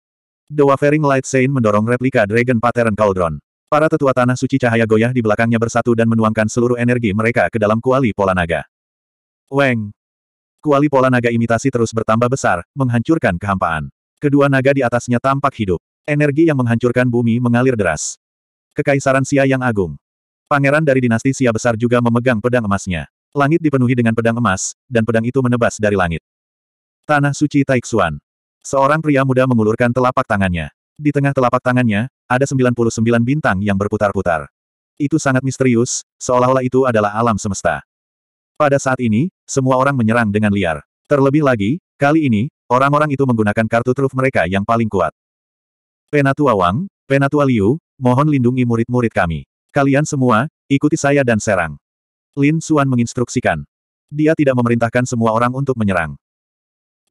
The Wavering Light Saint mendorong replika Dragon Pattern Cauldron. Para tetua tanah suci cahaya goyah di belakangnya bersatu dan menuangkan seluruh energi mereka ke dalam kuali pola naga. Weng! Kuali pola naga imitasi terus bertambah besar, menghancurkan kehampaan. Kedua naga di atasnya tampak hidup. Energi yang menghancurkan bumi mengalir deras. Kekaisaran Sia yang agung. Pangeran dari dinasti Sia Besar juga memegang pedang emasnya. Langit dipenuhi dengan pedang emas, dan pedang itu menebas dari langit. Tanah Suci Taixuan. Seorang pria muda mengulurkan telapak tangannya. Di tengah telapak tangannya, ada 99 bintang yang berputar-putar. Itu sangat misterius, seolah-olah itu adalah alam semesta. Pada saat ini, semua orang menyerang dengan liar. Terlebih lagi, kali ini, orang-orang itu menggunakan kartu truf mereka yang paling kuat. Penatua Wang, Penatua Liu, mohon lindungi murid-murid kami. Kalian semua, ikuti saya dan serang. Lin Xuan menginstruksikan. Dia tidak memerintahkan semua orang untuk menyerang.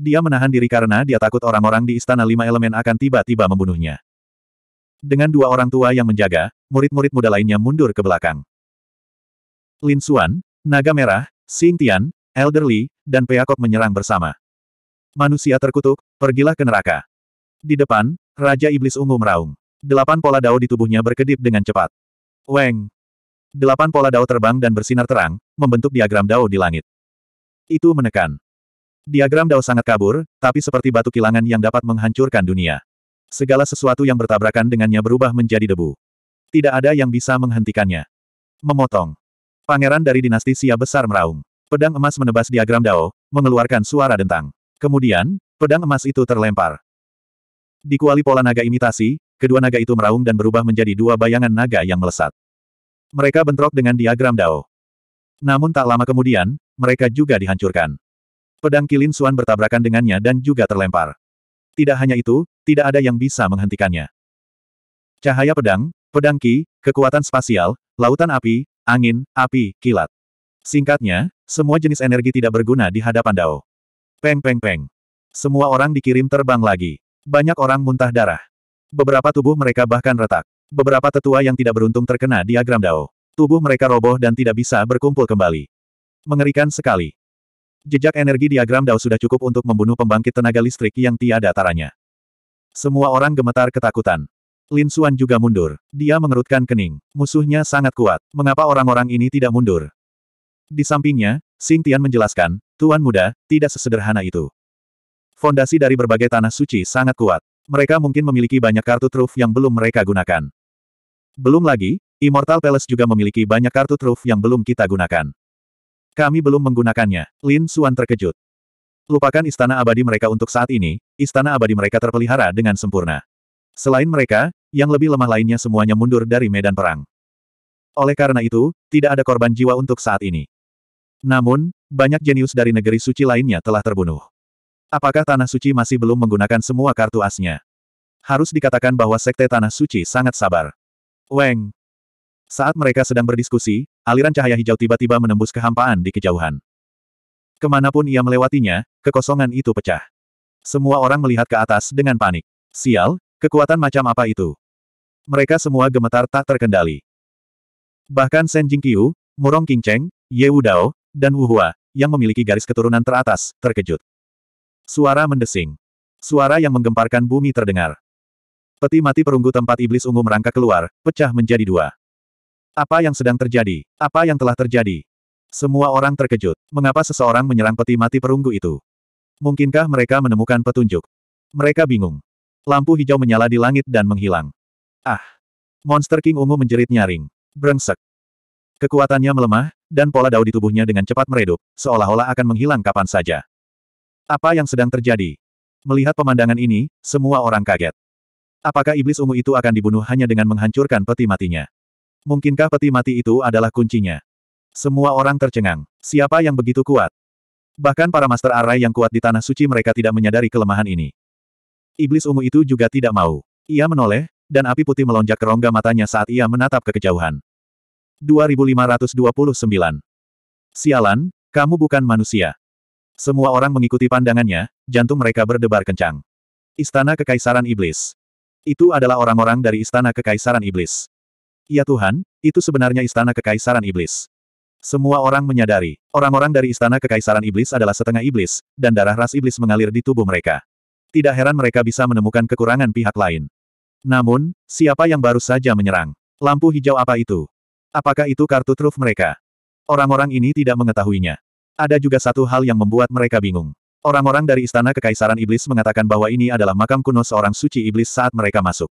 Dia menahan diri karena dia takut orang-orang di Istana Lima Elemen akan tiba-tiba membunuhnya. Dengan dua orang tua yang menjaga, murid-murid muda lainnya mundur ke belakang. Lin Xuan, Naga Merah, Xing Tian, Elder dan Peacock menyerang bersama. Manusia terkutuk, pergilah ke neraka. Di depan, Raja Iblis Ungu meraung. Delapan pola dao di tubuhnya berkedip dengan cepat. Weng. Delapan pola dao terbang dan bersinar terang, membentuk diagram dao di langit. Itu menekan. Diagram dao sangat kabur, tapi seperti batu kilangan yang dapat menghancurkan dunia. Segala sesuatu yang bertabrakan dengannya berubah menjadi debu. Tidak ada yang bisa menghentikannya. Memotong. Pangeran dari dinasti Sia besar meraung. Pedang emas menebas diagram dao, mengeluarkan suara dentang. Kemudian, pedang emas itu terlempar. Dikuali pola naga imitasi, kedua naga itu meraung dan berubah menjadi dua bayangan naga yang melesat. Mereka bentrok dengan diagram Dao. Namun tak lama kemudian, mereka juga dihancurkan. Pedang Kilin Suan bertabrakan dengannya dan juga terlempar. Tidak hanya itu, tidak ada yang bisa menghentikannya. Cahaya pedang, pedang Ki, kekuatan spasial, lautan api, angin, api, kilat. Singkatnya, semua jenis energi tidak berguna di hadapan Dao. Peng peng peng. Semua orang dikirim terbang lagi. Banyak orang muntah darah. Beberapa tubuh mereka bahkan retak. Beberapa tetua yang tidak beruntung terkena diagram Dao. Tubuh mereka roboh dan tidak bisa berkumpul kembali. Mengerikan sekali. Jejak energi diagram Dao sudah cukup untuk membunuh pembangkit tenaga listrik yang tiada taranya. Semua orang gemetar ketakutan. Lin Xuan juga mundur. Dia mengerutkan kening. Musuhnya sangat kuat. Mengapa orang-orang ini tidak mundur? Di sampingnya, Xing Tian menjelaskan, Tuan Muda, tidak sesederhana itu. Fondasi dari berbagai tanah suci sangat kuat. Mereka mungkin memiliki banyak kartu truf yang belum mereka gunakan. Belum lagi, Immortal Palace juga memiliki banyak kartu truf yang belum kita gunakan. Kami belum menggunakannya. Lin Xuan terkejut. Lupakan istana abadi mereka untuk saat ini, istana abadi mereka terpelihara dengan sempurna. Selain mereka, yang lebih lemah lainnya semuanya mundur dari medan perang. Oleh karena itu, tidak ada korban jiwa untuk saat ini. Namun, banyak jenius dari negeri suci lainnya telah terbunuh. Apakah Tanah Suci masih belum menggunakan semua kartu asnya? Harus dikatakan bahwa Sekte Tanah Suci sangat sabar. Weng! Saat mereka sedang berdiskusi, aliran cahaya hijau tiba-tiba menembus kehampaan di kejauhan. Kemanapun ia melewatinya, kekosongan itu pecah. Semua orang melihat ke atas dengan panik. Sial, kekuatan macam apa itu? Mereka semua gemetar tak terkendali. Bahkan Shen Jingqiu, Murong Qingcheng, Ye Wudao, dan Wu Hua, yang memiliki garis keturunan teratas, terkejut. Suara mendesing. Suara yang menggemparkan bumi terdengar. Peti mati perunggu tempat iblis ungu merangkak keluar, pecah menjadi dua. Apa yang sedang terjadi? Apa yang telah terjadi? Semua orang terkejut. Mengapa seseorang menyerang peti mati perunggu itu? Mungkinkah mereka menemukan petunjuk? Mereka bingung. Lampu hijau menyala di langit dan menghilang. Ah! Monster King ungu menjerit nyaring. Brengsek. Kekuatannya melemah, dan pola dao di tubuhnya dengan cepat meredup, seolah-olah akan menghilang kapan saja. Apa yang sedang terjadi? Melihat pemandangan ini, semua orang kaget. Apakah iblis ungu itu akan dibunuh hanya dengan menghancurkan peti matinya? Mungkinkah peti mati itu adalah kuncinya? Semua orang tercengang. Siapa yang begitu kuat? Bahkan para Master Arai yang kuat di Tanah Suci mereka tidak menyadari kelemahan ini. Iblis ungu itu juga tidak mau. Ia menoleh, dan api putih melonjak ke rongga matanya saat ia menatap ke kejauhan. 2529. Sialan, kamu bukan manusia. Semua orang mengikuti pandangannya, jantung mereka berdebar kencang. Istana Kekaisaran Iblis. Itu adalah orang-orang dari Istana Kekaisaran Iblis. Ya Tuhan, itu sebenarnya Istana Kekaisaran Iblis. Semua orang menyadari, orang-orang dari Istana Kekaisaran Iblis adalah setengah iblis, dan darah ras iblis mengalir di tubuh mereka. Tidak heran mereka bisa menemukan kekurangan pihak lain. Namun, siapa yang baru saja menyerang? Lampu hijau apa itu? Apakah itu kartu truf mereka? Orang-orang ini tidak mengetahuinya. Ada juga satu hal yang membuat mereka bingung. Orang-orang dari Istana Kekaisaran Iblis mengatakan bahwa ini adalah makam kuno seorang suci iblis saat mereka masuk.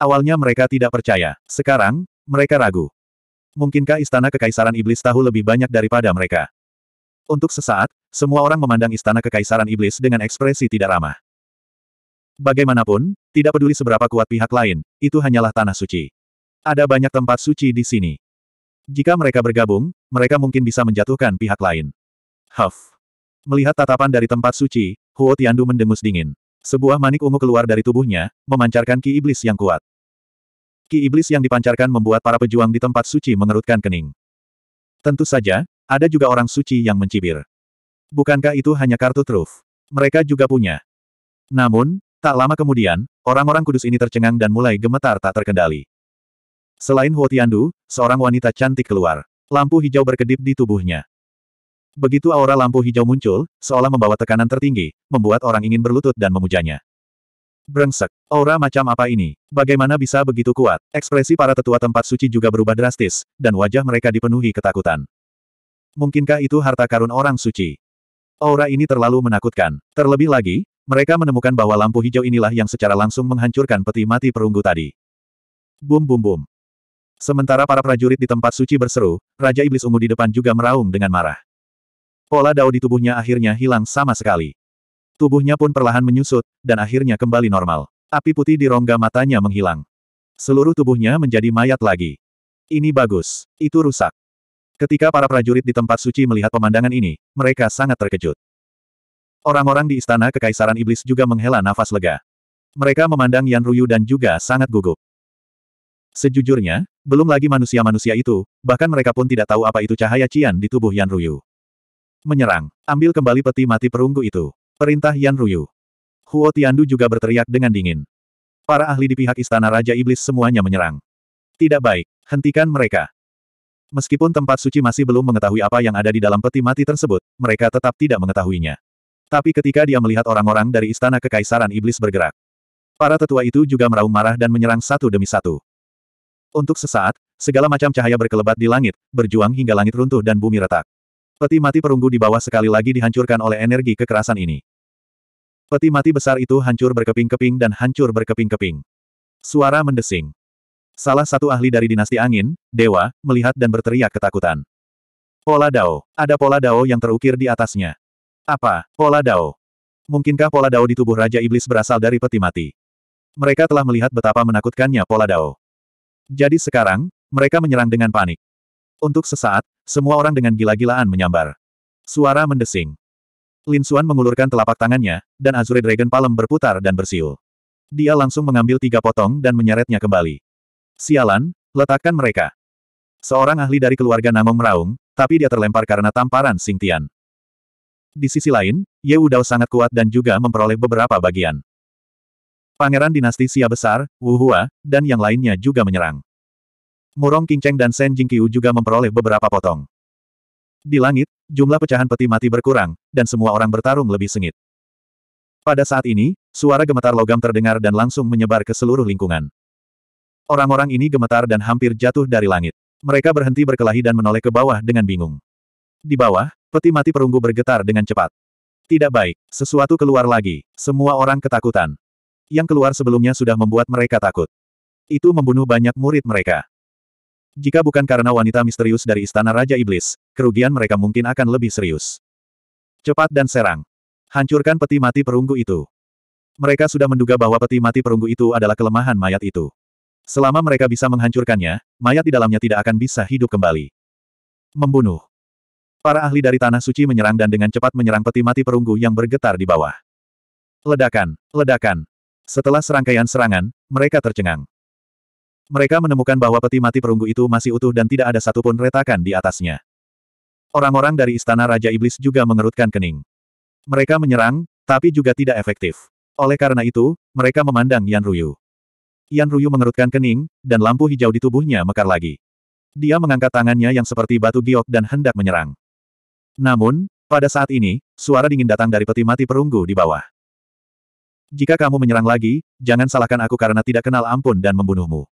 Awalnya mereka tidak percaya. Sekarang, mereka ragu. Mungkinkah Istana Kekaisaran Iblis tahu lebih banyak daripada mereka? Untuk sesaat, semua orang memandang Istana Kekaisaran Iblis dengan ekspresi tidak ramah. Bagaimanapun, tidak peduli seberapa kuat pihak lain, itu hanyalah tanah suci. Ada banyak tempat suci di sini. Jika mereka bergabung, mereka mungkin bisa menjatuhkan pihak lain. Huff. Melihat tatapan dari tempat suci, Huo Tiandu mendengus dingin. Sebuah manik ungu keluar dari tubuhnya, memancarkan ki iblis yang kuat. Ki iblis yang dipancarkan membuat para pejuang di tempat suci mengerutkan kening. Tentu saja, ada juga orang suci yang mencibir. Bukankah itu hanya kartu truf? Mereka juga punya. Namun, tak lama kemudian, orang-orang kudus ini tercengang dan mulai gemetar tak terkendali. Selain Huo Tiandu, seorang wanita cantik keluar. Lampu hijau berkedip di tubuhnya. Begitu aura lampu hijau muncul, seolah membawa tekanan tertinggi, membuat orang ingin berlutut dan memujanya. Brengsek, aura macam apa ini? Bagaimana bisa begitu kuat? Ekspresi para tetua tempat suci juga berubah drastis, dan wajah mereka dipenuhi ketakutan. Mungkinkah itu harta karun orang suci? Aura ini terlalu menakutkan. Terlebih lagi, mereka menemukan bahwa lampu hijau inilah yang secara langsung menghancurkan peti mati perunggu tadi. Bum bum bum. Sementara para prajurit di tempat suci berseru, Raja Iblis Ungu di depan juga meraung dengan marah. Pola dao di tubuhnya akhirnya hilang sama sekali. Tubuhnya pun perlahan menyusut, dan akhirnya kembali normal. Api putih di rongga matanya menghilang. Seluruh tubuhnya menjadi mayat lagi. Ini bagus, itu rusak. Ketika para prajurit di tempat suci melihat pemandangan ini, mereka sangat terkejut. Orang-orang di istana kekaisaran iblis juga menghela nafas lega. Mereka memandang Yan Ruyu dan juga sangat gugup. Sejujurnya, belum lagi manusia-manusia itu, bahkan mereka pun tidak tahu apa itu cahaya Cian di tubuh Yan Ruyu. Menyerang, ambil kembali peti mati perunggu itu. Perintah Yan Ruyu. Huo Tiandu juga berteriak dengan dingin. Para ahli di pihak istana Raja Iblis semuanya menyerang. Tidak baik, hentikan mereka. Meskipun tempat suci masih belum mengetahui apa yang ada di dalam peti mati tersebut, mereka tetap tidak mengetahuinya. Tapi ketika dia melihat orang-orang dari istana kekaisaran iblis bergerak, para tetua itu juga meraung marah dan menyerang satu demi satu. Untuk sesaat, segala macam cahaya berkelebat di langit, berjuang hingga langit runtuh dan bumi retak. Peti mati perunggu di bawah sekali lagi dihancurkan oleh energi kekerasan ini. Peti mati besar itu hancur berkeping-keping dan hancur berkeping-keping. Suara mendesing. Salah satu ahli dari dinasti angin, dewa, melihat dan berteriak ketakutan. Pola Dao. Ada pola Dao yang terukir di atasnya. Apa, pola Dao? Mungkinkah pola Dao di tubuh Raja Iblis berasal dari peti mati? Mereka telah melihat betapa menakutkannya pola Dao. Jadi sekarang, mereka menyerang dengan panik. Untuk sesaat, semua orang dengan gila-gilaan menyambar. Suara mendesing. Lin Xuan mengulurkan telapak tangannya, dan Azure Dragon Palem berputar dan bersiul. Dia langsung mengambil tiga potong dan menyeretnya kembali. Sialan, letakkan mereka. Seorang ahli dari keluarga Namong meraung, tapi dia terlempar karena tamparan Sing Tian. Di sisi lain, Ye Udao sangat kuat dan juga memperoleh beberapa bagian. Pangeran dinasti Xia Besar, Wu Hua, dan yang lainnya juga menyerang. Murong Qingcheng dan Shen Jingqiu juga memperoleh beberapa potong. Di langit, jumlah pecahan peti mati berkurang, dan semua orang bertarung lebih sengit. Pada saat ini, suara gemetar logam terdengar dan langsung menyebar ke seluruh lingkungan. Orang-orang ini gemetar dan hampir jatuh dari langit. Mereka berhenti berkelahi dan menoleh ke bawah dengan bingung. Di bawah, peti mati perunggu bergetar dengan cepat. Tidak baik, sesuatu keluar lagi, semua orang ketakutan yang keluar sebelumnya sudah membuat mereka takut. Itu membunuh banyak murid mereka. Jika bukan karena wanita misterius dari Istana Raja Iblis, kerugian mereka mungkin akan lebih serius. Cepat dan serang. Hancurkan peti mati perunggu itu. Mereka sudah menduga bahwa peti mati perunggu itu adalah kelemahan mayat itu. Selama mereka bisa menghancurkannya, mayat di dalamnya tidak akan bisa hidup kembali. Membunuh. Para ahli dari Tanah Suci menyerang dan dengan cepat menyerang peti mati perunggu yang bergetar di bawah. Ledakan, ledakan, setelah serangkaian serangan, mereka tercengang. Mereka menemukan bahwa peti mati perunggu itu masih utuh dan tidak ada satupun retakan di atasnya. Orang-orang dari Istana Raja Iblis juga mengerutkan kening. Mereka menyerang, tapi juga tidak efektif. Oleh karena itu, mereka memandang Yan Ruyu. Yan Ruyu mengerutkan kening, dan lampu hijau di tubuhnya mekar lagi. Dia mengangkat tangannya yang seperti batu giok dan hendak menyerang. Namun, pada saat ini, suara dingin datang dari peti mati perunggu di bawah. Jika kamu menyerang lagi, jangan salahkan aku karena tidak kenal ampun dan membunuhmu.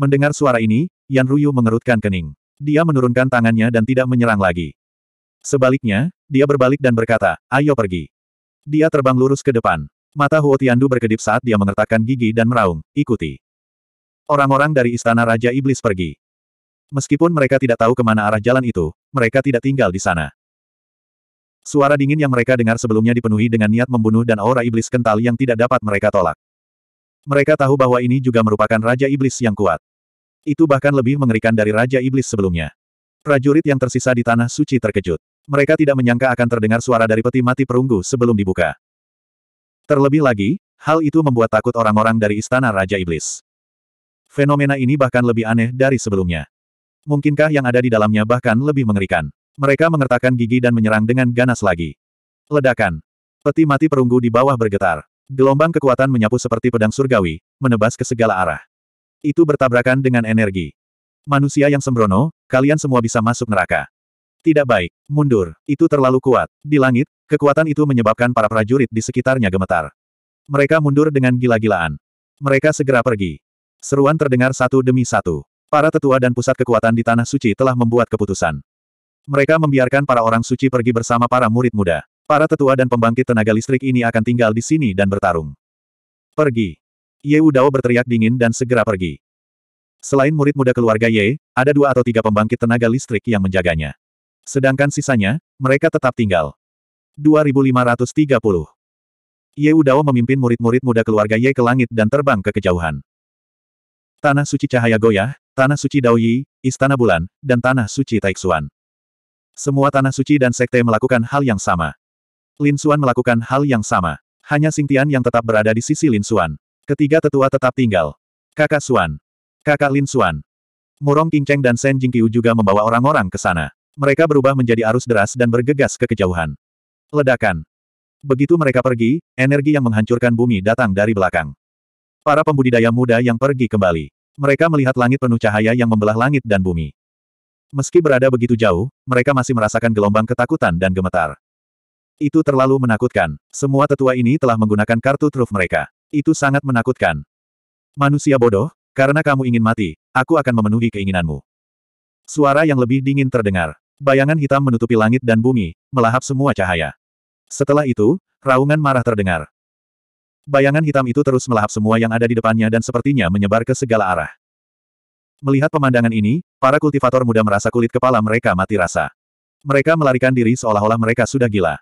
Mendengar suara ini, Yan Ruyu mengerutkan kening. Dia menurunkan tangannya dan tidak menyerang lagi. Sebaliknya, dia berbalik dan berkata, ayo pergi. Dia terbang lurus ke depan. Mata Huo Tiandu berkedip saat dia mengertakkan gigi dan meraung, ikuti. Orang-orang dari istana Raja Iblis pergi. Meskipun mereka tidak tahu kemana arah jalan itu, mereka tidak tinggal di sana. Suara dingin yang mereka dengar sebelumnya dipenuhi dengan niat membunuh dan aura iblis kental yang tidak dapat mereka tolak. Mereka tahu bahwa ini juga merupakan Raja Iblis yang kuat. Itu bahkan lebih mengerikan dari Raja Iblis sebelumnya. Prajurit yang tersisa di Tanah Suci terkejut. Mereka tidak menyangka akan terdengar suara dari peti mati perunggu sebelum dibuka. Terlebih lagi, hal itu membuat takut orang-orang dari Istana Raja Iblis. Fenomena ini bahkan lebih aneh dari sebelumnya. Mungkinkah yang ada di dalamnya bahkan lebih mengerikan? Mereka mengertakkan gigi dan menyerang dengan ganas lagi. Ledakan. Peti mati perunggu di bawah bergetar. Gelombang kekuatan menyapu seperti pedang surgawi, menebas ke segala arah. Itu bertabrakan dengan energi. Manusia yang sembrono, kalian semua bisa masuk neraka. Tidak baik, mundur, itu terlalu kuat. Di langit, kekuatan itu menyebabkan para prajurit di sekitarnya gemetar. Mereka mundur dengan gila-gilaan. Mereka segera pergi. Seruan terdengar satu demi satu. Para tetua dan pusat kekuatan di Tanah Suci telah membuat keputusan. Mereka membiarkan para orang suci pergi bersama para murid muda. Para tetua dan pembangkit tenaga listrik ini akan tinggal di sini dan bertarung. Pergi. Ye Udao berteriak dingin dan segera pergi. Selain murid muda keluarga Ye, ada dua atau tiga pembangkit tenaga listrik yang menjaganya. Sedangkan sisanya, mereka tetap tinggal. 2530 Ye Udao memimpin murid-murid muda keluarga Ye ke langit dan terbang ke kejauhan. Tanah suci cahaya goyah, tanah suci Daoyi, istana bulan, dan tanah suci Taixuan. Semua tanah suci dan sekte melakukan hal yang sama. Lin Xuan melakukan hal yang sama. Hanya Sing Tian yang tetap berada di sisi Lin Xuan. Ketiga tetua tetap tinggal. Kakak Suan, Kakak Lin Xuan. Murong Cheng dan Shen Jingqiu juga membawa orang-orang ke sana. Mereka berubah menjadi arus deras dan bergegas ke kejauhan. Ledakan. Begitu mereka pergi, energi yang menghancurkan bumi datang dari belakang. Para pembudidaya muda yang pergi kembali. Mereka melihat langit penuh cahaya yang membelah langit dan bumi. Meski berada begitu jauh, mereka masih merasakan gelombang ketakutan dan gemetar. Itu terlalu menakutkan. Semua tetua ini telah menggunakan kartu truf mereka. Itu sangat menakutkan. Manusia bodoh, karena kamu ingin mati, aku akan memenuhi keinginanmu. Suara yang lebih dingin terdengar. Bayangan hitam menutupi langit dan bumi, melahap semua cahaya. Setelah itu, raungan marah terdengar. Bayangan hitam itu terus melahap semua yang ada di depannya dan sepertinya menyebar ke segala arah. Melihat pemandangan ini, para kultivator muda merasa kulit kepala mereka mati rasa. Mereka melarikan diri seolah-olah mereka sudah gila.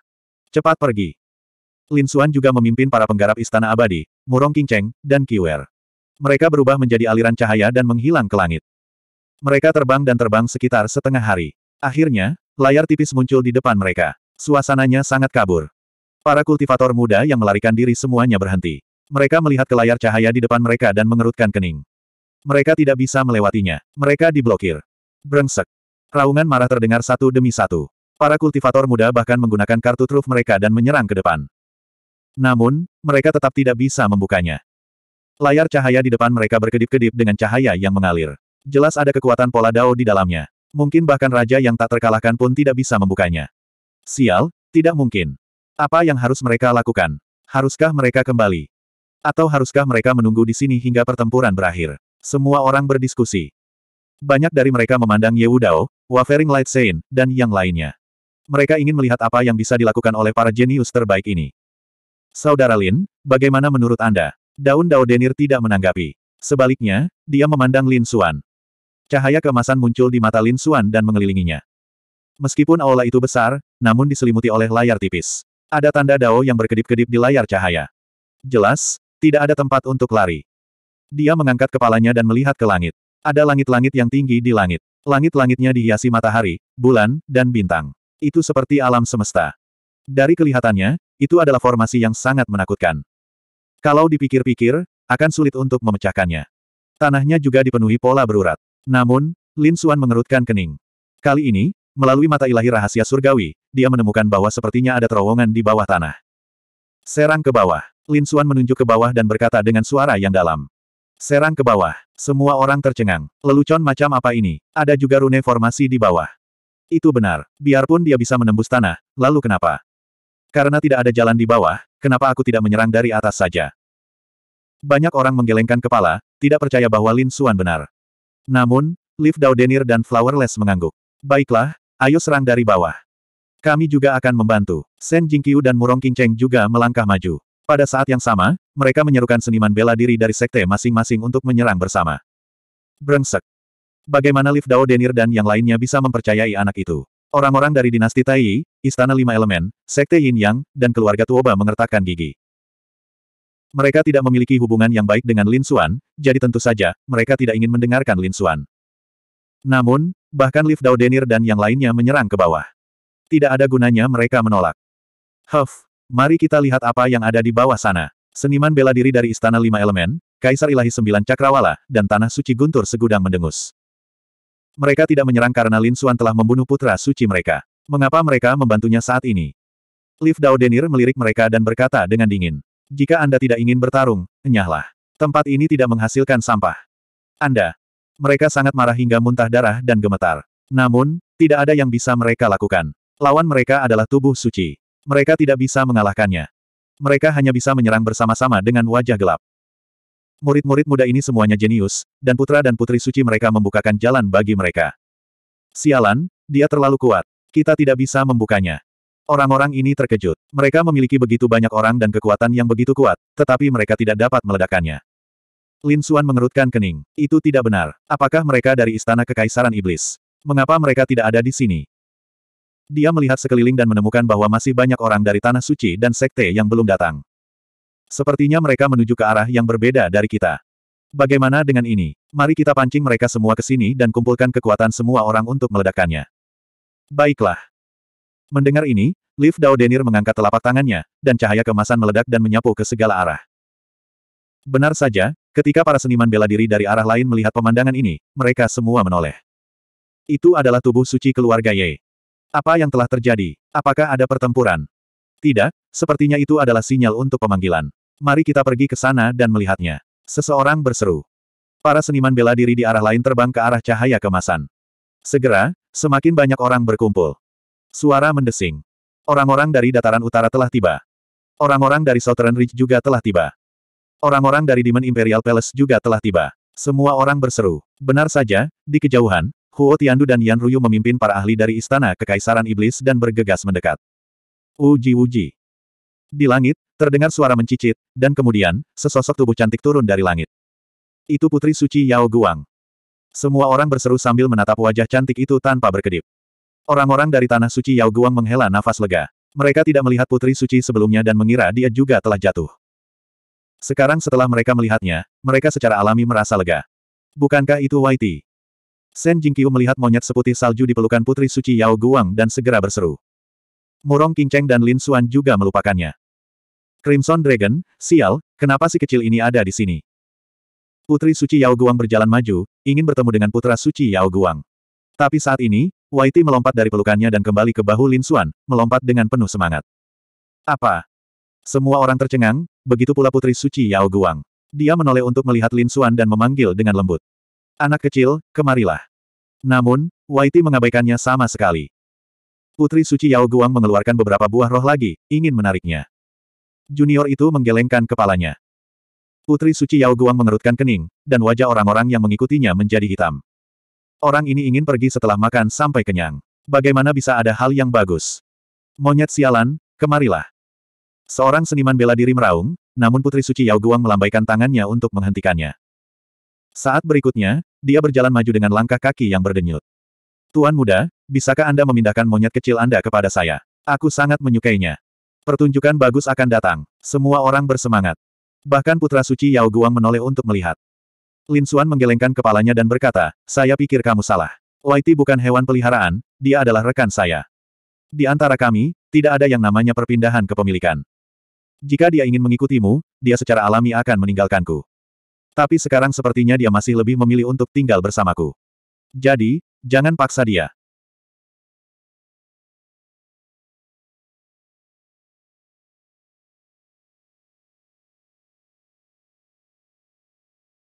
Cepat pergi. Lin Xuan juga memimpin para penggarap Istana Abadi, Murong Qingcheng, dan Qiwer. Mereka berubah menjadi aliran cahaya dan menghilang ke langit. Mereka terbang dan terbang sekitar setengah hari. Akhirnya, layar tipis muncul di depan mereka. Suasananya sangat kabur. Para kultivator muda yang melarikan diri semuanya berhenti. Mereka melihat ke layar cahaya di depan mereka dan mengerutkan kening. Mereka tidak bisa melewatinya. Mereka diblokir. Brengsek. Raungan marah terdengar satu demi satu. Para kultivator muda bahkan menggunakan kartu truf mereka dan menyerang ke depan. Namun, mereka tetap tidak bisa membukanya. Layar cahaya di depan mereka berkedip-kedip dengan cahaya yang mengalir. Jelas ada kekuatan pola dao di dalamnya. Mungkin bahkan raja yang tak terkalahkan pun tidak bisa membukanya. Sial, tidak mungkin. Apa yang harus mereka lakukan? Haruskah mereka kembali? Atau haruskah mereka menunggu di sini hingga pertempuran berakhir? Semua orang berdiskusi. Banyak dari mereka memandang Ye Wudao, Wavering Light Sein, dan yang lainnya. Mereka ingin melihat apa yang bisa dilakukan oleh para jenius terbaik ini. Saudara Lin, bagaimana menurut Anda? Daun Dao Denir tidak menanggapi. Sebaliknya, dia memandang Lin Xuan. Cahaya kemasan muncul di mata Lin Xuan dan mengelilinginya. Meskipun aula itu besar, namun diselimuti oleh layar tipis. Ada tanda dao yang berkedip-kedip di layar cahaya. Jelas, tidak ada tempat untuk lari. Dia mengangkat kepalanya dan melihat ke langit. Ada langit-langit yang tinggi di langit. Langit-langitnya dihiasi matahari, bulan, dan bintang. Itu seperti alam semesta. Dari kelihatannya, itu adalah formasi yang sangat menakutkan. Kalau dipikir-pikir, akan sulit untuk memecahkannya. Tanahnya juga dipenuhi pola berurat. Namun, Lin Xuan mengerutkan kening. Kali ini, melalui mata ilahi rahasia surgawi, dia menemukan bahwa sepertinya ada terowongan di bawah tanah. Serang ke bawah. Lin Xuan menunjuk ke bawah dan berkata dengan suara yang dalam. Serang ke bawah. Semua orang tercengang. Lelucon macam apa ini? Ada juga rune formasi di bawah. Itu benar. Biarpun dia bisa menembus tanah, lalu kenapa? Karena tidak ada jalan di bawah, kenapa aku tidak menyerang dari atas saja? Banyak orang menggelengkan kepala, tidak percaya bahwa Lin Suan benar. Namun, Liv Daudenir dan Flowerless mengangguk. Baiklah, ayo serang dari bawah. Kami juga akan membantu. Shen Jingqiu dan Murong Qingcheng juga melangkah maju. Pada saat yang sama, mereka menyerukan seniman bela diri dari sekte masing-masing untuk menyerang bersama. Brengsek. Bagaimana Liv Dao Denir dan yang lainnya bisa mempercayai anak itu? Orang-orang dari dinasti Taiyi, Istana Lima Elemen, Sekte Yin Yang, dan keluarga Tuoba mengertakkan gigi. Mereka tidak memiliki hubungan yang baik dengan Lin Xuan, jadi tentu saja, mereka tidak ingin mendengarkan Lin Xuan. Namun, bahkan Liv Dao Denir dan yang lainnya menyerang ke bawah. Tidak ada gunanya mereka menolak. Huff, mari kita lihat apa yang ada di bawah sana. Seniman bela diri dari Istana Lima Elemen, Kaisar Ilahi Sembilan Cakrawala, dan Tanah Suci Guntur segudang mendengus. Mereka tidak menyerang karena Lin Suan telah membunuh putra suci mereka. Mengapa mereka membantunya saat ini? Liv Dao Denir melirik mereka dan berkata dengan dingin. Jika Anda tidak ingin bertarung, enyahlah. Tempat ini tidak menghasilkan sampah. Anda. Mereka sangat marah hingga muntah darah dan gemetar. Namun, tidak ada yang bisa mereka lakukan. Lawan mereka adalah tubuh suci. Mereka tidak bisa mengalahkannya. Mereka hanya bisa menyerang bersama-sama dengan wajah gelap. Murid-murid muda ini semuanya jenius, dan putra dan putri suci mereka membukakan jalan bagi mereka. Sialan, dia terlalu kuat. Kita tidak bisa membukanya. Orang-orang ini terkejut. Mereka memiliki begitu banyak orang dan kekuatan yang begitu kuat, tetapi mereka tidak dapat meledakkannya. Lin Suan mengerutkan kening. Itu tidak benar. Apakah mereka dari Istana Kekaisaran Iblis? Mengapa mereka tidak ada di sini? Dia melihat sekeliling dan menemukan bahwa masih banyak orang dari Tanah Suci dan Sekte yang belum datang. Sepertinya mereka menuju ke arah yang berbeda dari kita. Bagaimana dengan ini? Mari kita pancing mereka semua ke sini dan kumpulkan kekuatan semua orang untuk meledakkannya. Baiklah. Mendengar ini, Liv Dao Denir mengangkat telapak tangannya, dan cahaya kemasan meledak dan menyapu ke segala arah. Benar saja, ketika para seniman bela diri dari arah lain melihat pemandangan ini, mereka semua menoleh. Itu adalah tubuh suci keluarga Ye. Apa yang telah terjadi? Apakah ada pertempuran? Tidak, sepertinya itu adalah sinyal untuk pemanggilan. Mari kita pergi ke sana dan melihatnya. Seseorang berseru. Para seniman bela diri di arah lain terbang ke arah cahaya kemasan. Segera, semakin banyak orang berkumpul. Suara mendesing. Orang-orang dari dataran utara telah tiba. Orang-orang dari Southern Ridge juga telah tiba. Orang-orang dari Demon Imperial Palace juga telah tiba. Semua orang berseru. Benar saja, di kejauhan, Huo Tiandu dan Yan Ruyu memimpin para ahli dari Istana Kekaisaran Iblis dan bergegas mendekat. Uji-uji. Di langit, terdengar suara mencicit, dan kemudian, sesosok tubuh cantik turun dari langit. Itu Putri Suci Yao Guang. Semua orang berseru sambil menatap wajah cantik itu tanpa berkedip. Orang-orang dari Tanah Suci Yao Guang menghela nafas lega. Mereka tidak melihat Putri Suci sebelumnya dan mengira dia juga telah jatuh. Sekarang setelah mereka melihatnya, mereka secara alami merasa lega. Bukankah itu Waiti? Shen Jingqiu melihat monyet seputih salju di pelukan Putri Suci Yao Guang dan segera berseru. Murong Qingcheng dan Lin Xuan juga melupakannya. Crimson Dragon, sial, kenapa si kecil ini ada di sini? Putri Suci Yao Guang berjalan maju, ingin bertemu dengan Putra Suci Yao Guang. Tapi saat ini, Waiti melompat dari pelukannya dan kembali ke bahu Lin Xuan, melompat dengan penuh semangat. Apa? Semua orang tercengang, begitu pula Putri Suci Yao Guang. Dia menoleh untuk melihat Lin Xuan dan memanggil dengan lembut. Anak kecil, kemarilah. Namun, Waiti mengabaikannya sama sekali. Putri Suci Yao Guang mengeluarkan beberapa buah roh lagi, ingin menariknya. Junior itu menggelengkan kepalanya. Putri Suci Yao Guang mengerutkan kening, dan wajah orang-orang yang mengikutinya menjadi hitam. Orang ini ingin pergi setelah makan sampai kenyang. Bagaimana bisa ada hal yang bagus? Monyet sialan, kemarilah. Seorang seniman bela diri meraung, namun Putri Suci Yao Guang melambaikan tangannya untuk menghentikannya. Saat berikutnya, dia berjalan maju dengan langkah kaki yang berdenyut. Tuan muda, bisakah Anda memindahkan monyet kecil Anda kepada saya? Aku sangat menyukainya. Pertunjukan bagus akan datang. Semua orang bersemangat. Bahkan Putra Suci Yao Guang menoleh untuk melihat. Lin Xuan menggelengkan kepalanya dan berkata, saya pikir kamu salah. Waiti bukan hewan peliharaan, dia adalah rekan saya. Di antara kami, tidak ada yang namanya perpindahan kepemilikan. Jika dia ingin mengikutimu, dia secara alami akan meninggalkanku. Tapi sekarang sepertinya dia masih lebih memilih untuk tinggal bersamaku. Jadi, jangan paksa dia.